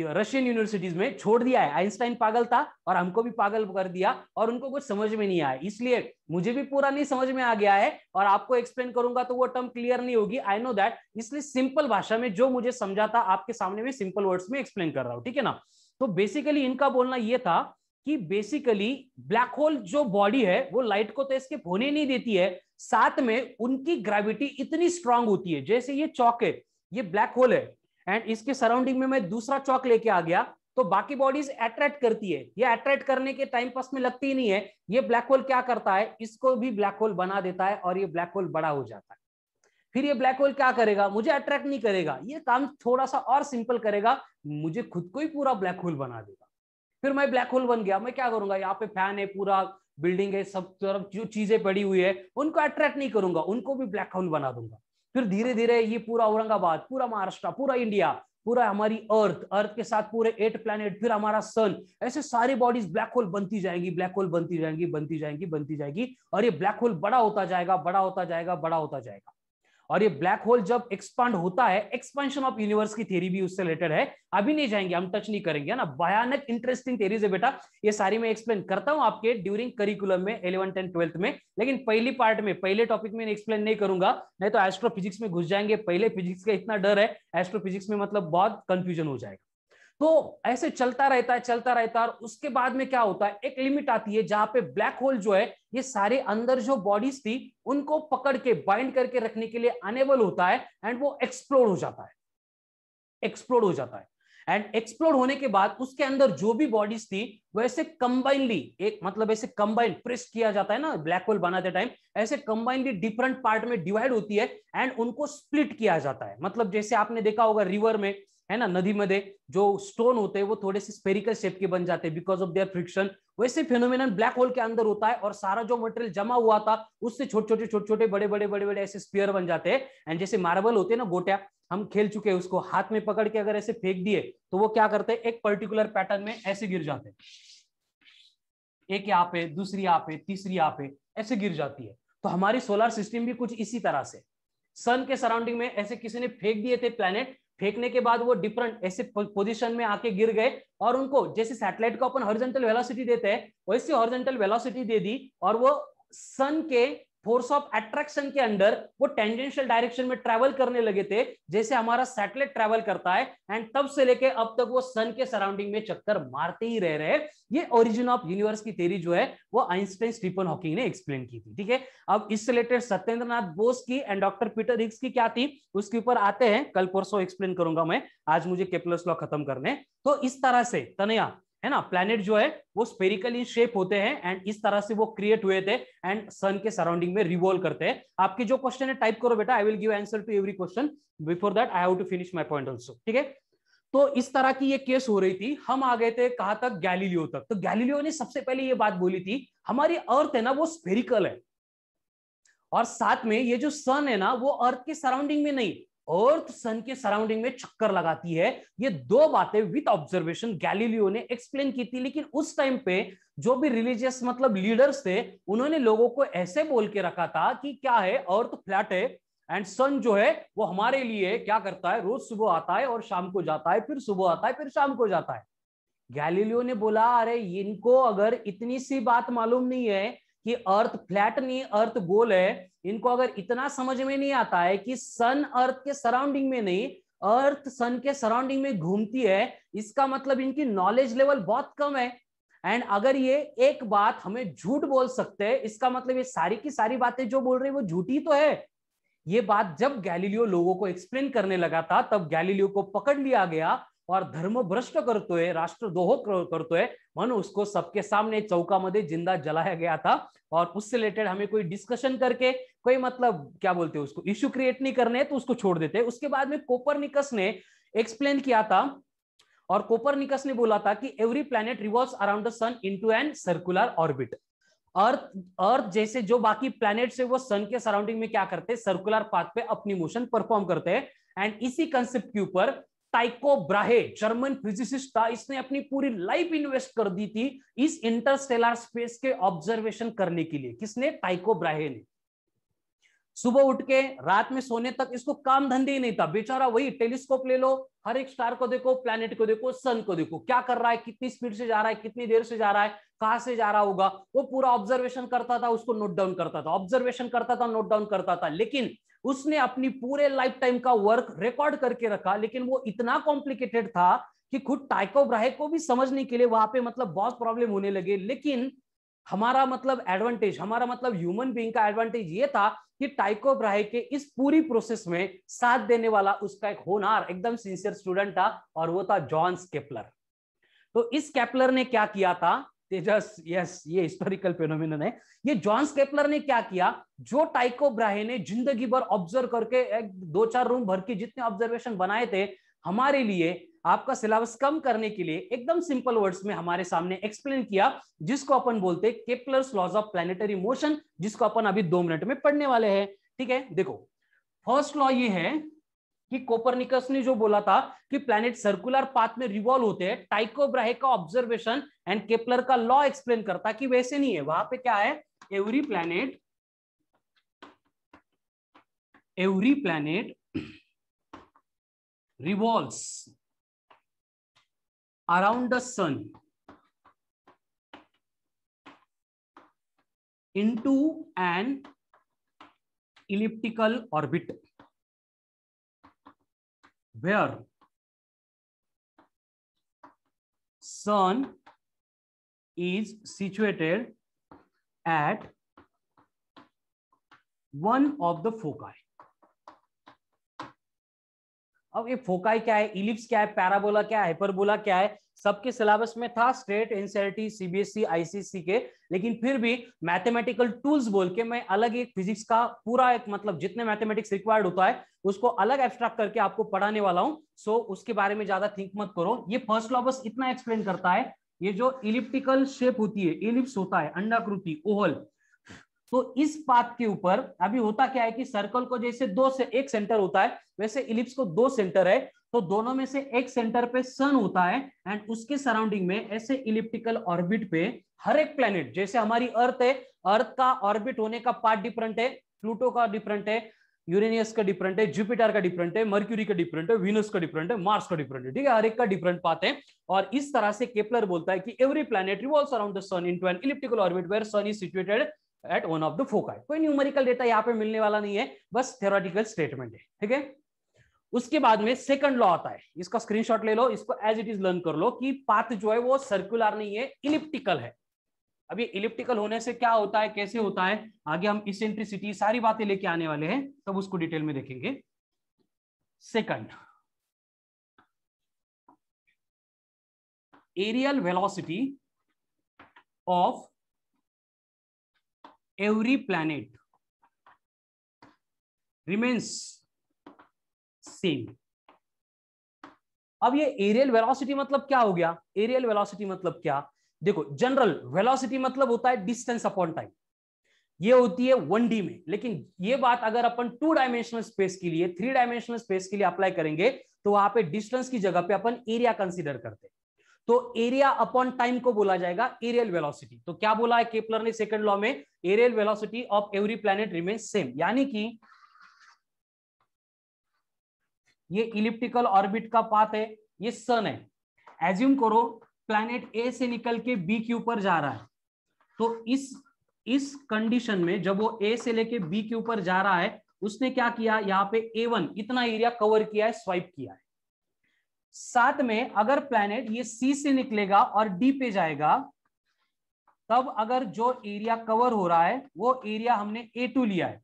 रशियन यूनिवर्सिटीज में छोड़ दिया है आइंस्टाइन पागल था और हमको भी पागल कर दिया और उनको कुछ समझ में नहीं आया इसलिए मुझे भी पूरा नहीं समझ में आ गया है और आपको एक्सप्लेन करूंगा तो वो टर्म क्लियर नहीं होगी आई नो दैट इसलिए सिंपल भाषा में जो मुझे समझा था आपके सामने में सिंपल वर्ड्स में एक्सप्लेन कर रहा हूं ठीक है ना तो बेसिकली इनका बोलना यह था कि बेसिकली ब्लैक होल जो बॉडी है वो लाइट को तो इसके होने नहीं देती है साथ में उनकी ग्रेविटी इतनी स्ट्रांग होती है जैसे ये चौक है ये ब्लैक होल है एंड इसके सराउंडिंग में मैं दूसरा चौक लेके आ गया तो बाकी बॉडीज अट्रैक्ट करती है ये अट्रैक्ट करने के टाइम पास में लगती ही नहीं है ये ब्लैक होल क्या करता है इसको भी ब्लैक होल बना देता है और ये ब्लैक होल बड़ा हो जाता है फिर ये ब्लैक होल क्या करेगा मुझे अट्रैक्ट नहीं करेगा ये काम थोड़ा सा और सिंपल करेगा मुझे खुद को ही पूरा ब्लैक होल बना देगा फिर मैं ब्लैक होल बन गया मैं क्या करूंगा यहाँ पे फैन है पूरा बिल्डिंग है सब तरफ जो चीजें पड़ी हुई है उनको अट्रैक्ट नहीं करूंगा उनको भी ब्लैक होल बना दूंगा फिर धीरे धीरे ये पूरा औरंगाबाद पूरा महाराष्ट्र पूरा इंडिया पूरा हमारी अर्थ अर्थ के साथ पूरे एट प्लैनेट फिर हमारा सन ऐसे सारी बॉडीज ब्लैक होल बनती जाएंगी ब्लैक होल बनती जाएंगी बनती जाएंगी बनती जाएगी और ये ब्लैक होल बड़ा होता जाएगा बड़ा होता जाएगा बड़ा होता जाएगा और ये ब्लैक होल जब एक्सपांड होता है एक्सपेंशन ऑफ यूनिवर्स की थ्योरी भी उससे रिलेटेड है अभी नहीं जाएंगे हम टच नहीं करेंगे ना भयानक इंटरेस्टिंग थे है बेटा ये सारी मैं एक्सप्लेन करता हूं आपके ड्यूरिंग करिकुलम में इलेवन टेन ट्वेल्थ में लेकिन पहली पार्ट में पहले टॉपिक में एक्सप्लेन नहीं करूंगा नहीं तो एस्ट्रो में घुस जाएंगे पहले फिजिक्स का इतना डर है एस्ट्रो में मतलब बहुत कंफ्यूजन हो जाएगा तो ऐसे चलता रहता है चलता रहता है और उसके बाद में क्या होता है एक लिमिट आती है जहां पे ब्लैक होल जो है ये सारे अंदर जो बॉडीज थी उनको पकड़ के बाइंड करके रखने के लिए अनेबल होता है एंड वो एक्सप्लोर हो जाता है एक्सप्लोर हो जाता है एंड एक्सप्लोर होने के बाद उसके अंदर जो भी बॉडीज थी वो ऐसे कंबाइनली एक मतलब ऐसे कंबाइन प्रेस किया जाता है ना ब्लैक होल बनाते टाइम ऐसे कंबाइनली डिफरेंट पार्ट में डिवाइड होती है एंड उनको स्प्लिट किया जाता है मतलब जैसे आपने देखा होगा रिवर में है ना नदी में जो स्टोन होते हैं वो थोड़े से स्पेरिकल शेप के बन जाते हैं बिकॉज ऑफ देयर फ्रिक्शन वैसे फिनोमिनन ब्लैक होल के अंदर होता है और सारा जो मटेरियल जमा हुआ था उससे छोटे छोटे छोटे छोटे बड़े बड़े बड़े बड़े ऐसे स्पीयर बन जाते हैं एंड जैसे मार्बल होते हैं ना गोटिया हम खेल चुके हैं उसको हाथ में पकड़ के अगर ऐसे फेंक दिए तो वो क्या करते हैं एक पर्टिकुलर पैटर्न में ऐसे गिर जाते एक यहाँ पे दूसरी यहाँ पे तीसरी यहाँ पे ऐसे गिर जाती है तो हमारी सोलर सिस्टम भी कुछ इसी तरह से सन के सराउंडिंग में ऐसे किसी ने फेंक दिए थे प्लेनेट फेंकने के बाद वो डिफरेंट ऐसे पोजीशन में आके गिर गए और उनको जैसे सैटेलाइट को अपन हॉरिजेंटल वेलोसिटी देते हैं वैसे हॉरिजेंटल वेलोसिटी दे दी और वो सन के फोर्स ऑफ अट्रैक्शन के अंदर वो टेंडेंशियल डायरेक्शन में ट्रैवल करने लगे थे जैसे हमारा सैटेलाइट ट्रैवल करता है एंड तब से लेके अब तक वो सन के सराउंडिंग में चक्कर मारते ही रह रहे ये ओरिजिन ऑफ यूनिवर्स की थेरी जो है वो आइंस्टाइन स्टीफन हॉकिंग ने एक्सप्लेन की थी ठीक है अब इससे रिलेटेड सत्येंद्र बोस की एंड डॉक्टर पीटर हिक्स की क्या थी उसके ऊपर आते हैं कल परसों एक्सप्लेन करूंगा मैं आज मुझे केपलस लॉ खत्म करने तो इस तरह से तनया है ना प्लैनेट जो है वो स्पेरिकल इन शेप होते हैं एंड इस तरह से वो क्रिएट हुए थे एंड सन के सराउंडिंग में रिवॉल्व करते हैं आपके जो क्वेश्चन है टाइप करो बेटा I will give answer to every question before that I have to finish my point also ठीक है तो इस तरह की ये केस हो रही थी हम आ गए थे कहा तक गैलीलियो तक तो गैलीलियो ने सबसे पहले ये बात बोली थी हमारी अर्थ है ना वो स्पेरिकल है और साथ में ये जो सन है ना वो अर्थ के सराउंडिंग में नहीं अर्थ सन के सराउंडिंग में चक्कर लगाती है ये दो बातें विथ ऑब्जर्वेशन गैलीलियो ने एक्सप्लेन की थी लेकिन उस टाइम पे जो भी रिलीजियस मतलब लीडर्स थे उन्होंने लोगों को ऐसे बोल के रखा था कि क्या है अर्थ फ्लैट है एंड सन जो है वो हमारे लिए क्या करता है रोज सुबह आता है और शाम को जाता है फिर सुबह आता है फिर शाम को जाता है गैलीलियो ने बोला अरे इनको अगर इतनी सी बात मालूम नहीं है कि अर्थ फ्लैट नहीं अर्थ गोल है इनको अगर इतना समझ में नहीं आता है कि सन अर्थ के सराउंडिंग में नहीं अर्थ सन के सराउंडिंग में घूमती है इसका मतलब इनकी नॉलेज लेवल बहुत कम है एंड अगर ये एक बात हमें झूठ बोल सकते हैं इसका मतलब ये सारी की सारी बातें जो बोल रही है वो झूठी तो है ये बात जब गैलीलियो लोगों को एक्सप्लेन करने लगा था तब गैलीलियो को पकड़ लिया गया और धर्म भ्रष्ट करते करतोय राष्ट्रद्रोह है मन उसको सबके सामने चौका मध्य जिंदा जलाया गया था और उससे रिलेटेड हमें कोई डिस्कशन करके कोई मतलब क्या बोलते हैं उसको इश्यू क्रिएट नहीं करने तो उसको छोड़ देते उसके बाद में कोपर ने एक्सप्लेन किया था और कोपर ने बोला था कि every planet revolve around the sun in an circular orbit earth earth जैसे जो बाकी प्लैनेट्स है वो सन के सराउंडिंग में क्या करते हैं सर्कुलर पाथ पे अपनी मोशन परफॉर्म करते हैं एंड इसी कंसेप्ट के ऊपर टाइको ब्राहे जर्मन फिजिसिस्ट था इसने अपनी पूरी लाइफ इन्वेस्ट कर दी थी इस इंटरस्टेलर स्पेस के ऑब्जर्वेशन करने के लिए किसने टाइको ब्राहे ने सुबह उठ के रात में सोने तक इसको काम धंधे ही नहीं था बेचारा वही टेलीस्कोप ले लो हर एक स्टार को देखो प्लेनेट को देखो सन को देखो क्या कर रहा है कितनी स्पीड से जा रहा है कितनी देर से जा रहा है कहां से जा रहा होगा वो पूरा ऑब्जर्वेशन करता था उसको नोट डाउन करता था ऑब्जर्वेशन करता था नोट डाउन करता था लेकिन उसने अपनी पूरे लाइफ टाइम का वर्क रिकॉर्ड करके रखा लेकिन वो इतना कॉम्प्लिकेटेड था कि खुद टाइको ब्राहे को भी समझने के लिए वहां पे मतलब बहुत प्रॉब्लम होने लगे लेकिन हमारा मतलब एडवांटेज हमारा मतलब ह्यूमन बीइंग का एडवांटेज ये था कि टाइको ब्राहे के इस पूरी प्रोसेस में साथ देने वाला उसका एक होनार एकदम सिंसियर स्टूडेंट था और वो था जॉन स्केपलर तो इस कैपलर ने क्या किया था तेजस यस ये हिस्टोरिकल फेनोमिन है ये जॉन स्केपलर ने क्या किया जो टाइको ब्राहे ने जिंदगी भर ऑब्जर्व करके एक दो चार रूम भर के जितने ऑब्जर्वेशन बनाए थे हमारे लिए आपका सिलेबस कम करने के लिए एकदम सिंपल वर्ड्स में हमारे सामने एक्सप्लेन किया जिसको अपन बोलते हैं Kepler's laws of planetary motion जिसको अपन अभी दो मिनट में पढ़ने वाले हैं ठीक है देखो फर्स्ट लॉ ये है कि कोपरनिकस ने जो बोला था कि प्लैनेट सर्कुलर पाथ में रिवॉल्व होते हैं टाइको ब्राहे का ऑब्जर्वेशन एंड केपलर का लॉ एक्सप्लेन करता कि वैसे नहीं है वहां पे क्या है every planet every planet revolves around the sun into an elliptical orbit where sun is situated at one of the foci अब ये फोकाई क्या है इलिप्स क्या है पैराबोला क्या है हाइपरबोला क्या है सबके सिलेबस में था स्टेट एनसीआरटी सीबीएसई आईसीसी के लेकिन फिर भी मैथमेटिकल टूल्स बोल के मैं अलग एक फिजिक्स का पूरा एक मतलब जितने मैथमेटिक्स रिक्वायर्ड होता है उसको अलग एब्स्ट्रैक्ट करके आपको पढ़ाने वाला हूं सो so, उसके बारे में ज्यादा थिंक मत करो ये फर्स्ट लॉ बस इतना एक्सप्लेन करता है ये जो इलिप्टिकल शेप होती है इलिप्स होता है अंडाकृति ओहल तो इस पाथ के ऊपर अभी होता क्या है कि सर्कल को जैसे दो से एक सेंटर होता है वैसे इलिप्स को दो सेंटर है तो दोनों में से एक सेंटर पे सन होता है एंड उसके सराउंडिंग में ऐसे इलिप्टिकल ऑर्बिट पे हर एक प्लेनेट जैसे हमारी अर्थ है अर्थ का ऑर्बिट होने का पार्ट डिफरेंट है प्लूटो का डिफरेंट है यूरेनियस का डिफरेंट है जुपिटर का डिफरेंट है मर्क्यूरी का डिफरेंट है वीनस का डिफरेंट है मार्स का डिफरेंट है ठीक है हर एक का डिफरेंट पाते हैं और इस तरह से केपलर बोलता है कि every planet revolve around the sun to an elliptical orbit where sun is situated at one of the foci कोई न्यूमेरिकल डेटा यहाँ पे मिलने वाला नहीं है बस थेरोटिकल स्टेटमेंट है ठीक है उसके बाद में सेकंड लॉ आता है इसका स्क्रीनशॉट ले लो इसको एज इट इज लर्न कर लो कि पाथ जो है वो सर्कुलर नहीं है इलिप्टिकल है अब ये इलिप्टिकल होने से क्या होता है कैसे होता है आगे हम इसेंट्रिसिटी सारी बातें लेके आने वाले हैं तब उसको डिटेल में देखेंगे second areal velocity of every planet remains same अब ये एरियल वेलोसिटी मतलब क्या हो गया एरियल वेलोसिटी मतलब क्या देखो जनरल वेलोसिटी मतलब होता है डिस्टेंस अपॉन टाइम ये होती है वन डी में लेकिन ये बात अगर अपन टू डायमेंशनल स्पेस के लिए थ्री डायमेंशनल स्पेस के लिए अप्लाई करेंगे तो वहां पे डिस्टेंस की जगह पे अपन एरिया कंसीडर करते हैं तो एरिया अपॉन टाइम को बोला जाएगा एरियल वेलोसिटी तो क्या बोला है केपलर ने सेकंड लॉ में areal velocity of every planet remain same यानी कि ये इलिप्टिकल ऑर्बिट का पाथ है ये सन है एज्यूम करो प्लैनेट ए से निकल के बी के ऊपर जा रहा है तो इस इस कंडीशन में जब वो ए से लेके बी के ऊपर जा रहा है उसने क्या किया यहाँ पे ए वन इतना एरिया कवर किया है स्वाइप किया है साथ में अगर प्लैनेट ये सी से निकलेगा और डी पे जाएगा तब अगर जो एरिया कवर हो रहा है वो एरिया हमने ए टू लिया है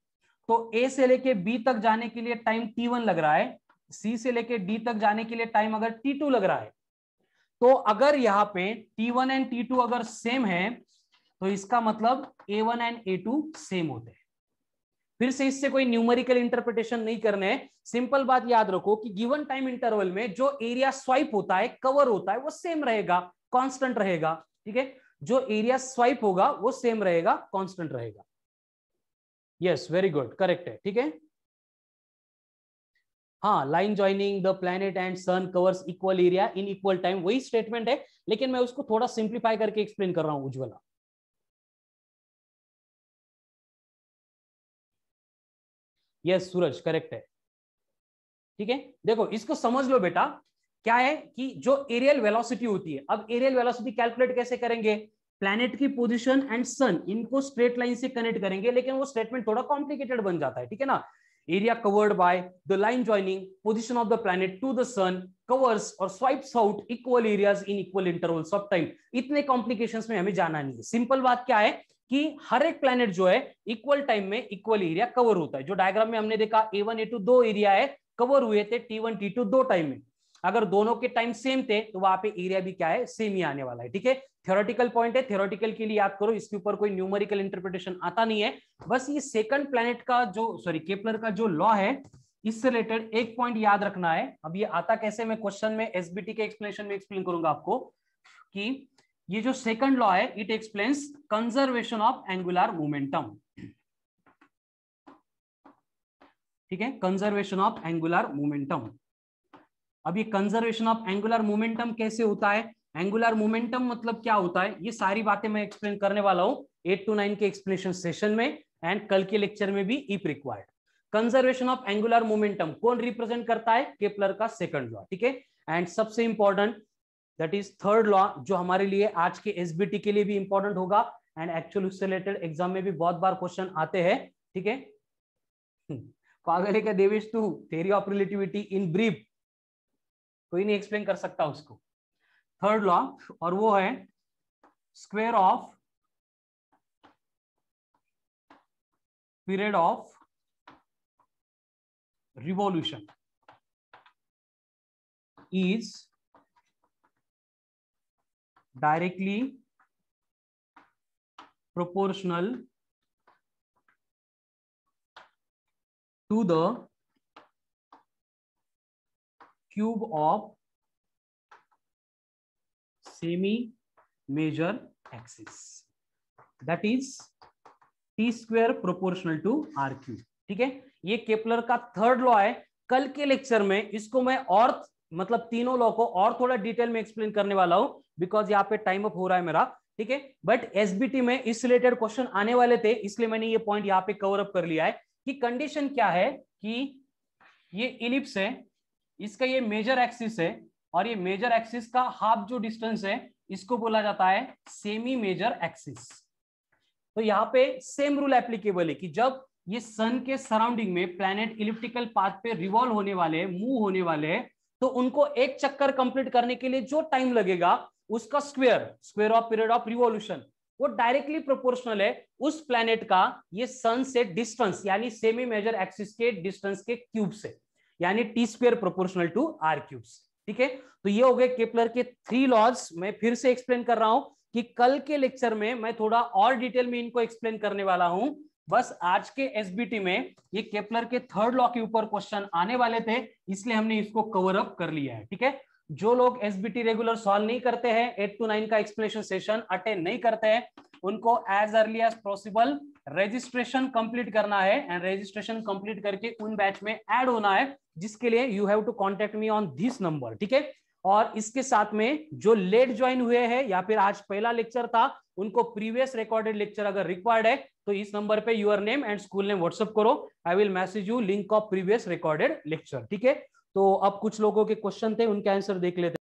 तो ए से लेके बी तक जाने के लिए टाइम टी वन लग रहा है सी से लेके डी तक जाने के लिए टाइम अगर टी टू लग रहा है तो अगर यहाँ पे T one and T two अगर सेम है तो इसका मतलब A one and A two same होते हैं फिर से इससे कोई न्यूमेरिकल इंटरप्रिटेशन नहीं करने हैं सिंपल बात याद रखो कि गिवन टाइम इंटरवल में जो एरिया स्वाइप होता है कवर होता है वो सेम रहेगा कांस्टेंट रहेगा ठीक है जो एरिया स्वाइप होगा वो सेम रहेगा कांस्टेंट रहेगा यस वेरी गुड करेक्ट है ठीक है हाँ line joining the planet and sun covers equal area in equal time वही स्टेटमेंट है लेकिन मैं उसको थोड़ा सिंप्लीफाई करके एक्सप्लेन कर रहा हूं उज्ज्वला यस सूरज करेक्ट है ठीक है देखो इसको समझ लो बेटा क्या है कि जो एरियल वेलोसिटी होती है अब एरियल वेलोसिटी कैलकुलेट कैसे करेंगे प्लैनेट की पोजीशन एंड सन इनको स्ट्रेट लाइन से कनेक्ट करेंगे लेकिन वो स्टेटमेंट थोड़ा कॉम्प्लिकेटेड बन जाता है ठीक है ना area covered by the line joining position of the planet to the sun covers और swipes out equal areas in equal intervals of time इतने कॉम्प्लिकेशन में हमें जाना नहीं है सिंपल बात क्या है कि हर एक प्लेनेट जो है इक्वल टाइम में इक्वल एरिया कवर होता है जो डायग्राम में हमने देखा ए वन दो एरिया है कवर हुए थे टी वन दो टाइम में अगर दोनों के टाइम सेम थे तो वहां पे एरिया भी क्या है सेम ही आने वाला है ठीक है थियोरटिकल पॉइंट है थियोरटिकल के लिए याद करो इसके ऊपर कोई न्यूमेरिकल इंटरप्रिटेशन आता नहीं है बस ये सेकंड प्लेनेट का जो सॉरी केपलर का जो लॉ है इससे रिलेटेड एक पॉइंट याद रखना है अब ये आता कैसे मैं क्वेश्चन में एसबीटी के एक्सप्लेनेशन में एक्सप्लेन करूंगा आपको कि ये जो सेकंड लॉ है it explains conservation of angular momentum ठीक है कंजर्वेशन ऑफ एंगुलर मोमेंटम अब ये कंजर्वेशन ऑफ एंगुलर मोमेंटम कैसे होता है एंगुलर मोमेंटम मतलब क्या होता है ये सारी बातें मैं एक्सप्लेन करने वाला हूं एट टू नाइन के एक्सप्लेनेशन सेशन में एंड कल के लेक्चर में भी if required conservation of angular momentum कौन रिप्रेजेंट करता है केपलर का सेकंड लॉ ठीक है एंड सबसे important that is third law जो हमारे लिए आज के एस के लिए भी इंपॉर्टेंट होगा एंड एक्चुअल उससे रिलेटेड एग्जाम में भी बहुत बार क्वेश्चन आते हैं ठीक है (laughs) पागल है क्या देवेश तू theory of relativity in brief कोई नहीं एक्सप्लेन कर सकता उसको थर्ड लॉ और वो है square of period of revolution is directly proportional to the cube of semi major axis that is t square proportional to r cube ठीक है ये केपलर का थर्ड लॉ है कल के लेक्चर में इसको मैं और मतलब तीनों लॉ को और थोड़ा डिटेल में एक्सप्लेन करने वाला हूं बिकॉज यहाँ पे टाइम अप हो रहा है मेरा ठीक है बट एसबीटी में इस रिलेटेड क्वेश्चन आने वाले थे इसलिए मैंने ये पॉइंट यहाँ पे कवर अप कर लिया है कि कंडीशन क्या है कि ये इलिप्स है इसका ये मेजर एक्सिस है और ये मेजर एक्सिस का हाफ जो डिस्टेंस है इसको बोला जाता है सेमी मेजर एक्सिस तो यहाँ पे सेम रूल एप्लीकेबल है कि जब ये सन के सराउंडिंग में प्लैनेट इलिप्टिकल पाथ पे रिवॉल्व होने वाले मूव होने वाले है तो उनको एक चक्कर कंप्लीट करने के लिए जो टाइम लगेगा उसका square square of period of revolution वो डायरेक्टली प्रोपोर्शनल है उस प्लेनेट का ये सन से डिस्टेंस यानी सेमी मेजर एक्सिस के डिस्टेंस के क्यूब से यानी T square proportional to R cube ठीक है तो ये हो गए केपलर के थ्री लॉज मैं फिर से एक्सप्लेन कर रहा हूं कि कल के लेक्चर में मैं थोड़ा और डिटेल में इनको एक्सप्लेन करने वाला हूं बस आज के एसबीटी में ये केपलर के थर्ड लॉ के ऊपर क्वेश्चन आने वाले थे इसलिए हमने इसको कवर अप कर लिया है ठीक है जो लोग एस रेगुलर सॉल्व नहीं करते हैं एट टू नाइन का एक्सप्लेनेशन सेशन अटेंड नहीं करते हैं उनको as early as possible registration complete करना है एंड रजिस्ट्रेशन कंप्लीट करके उन बैच में एड होना है जिसके लिए you have to contact me on this number ठीक है और इसके साथ में जो लेट ज्वाइन हुए हैं या फिर आज पहला लेक्चर था उनको प्रीवियस रिकॉर्डेड लेक्चर अगर रिक्वायर्ड है तो इस नंबर पे your name and school name WhatsApp करो I will message you link of previous recorded lecture ठीक है तो अब कुछ लोगों के क्वेश्चन थे उनके आंसर देख लेते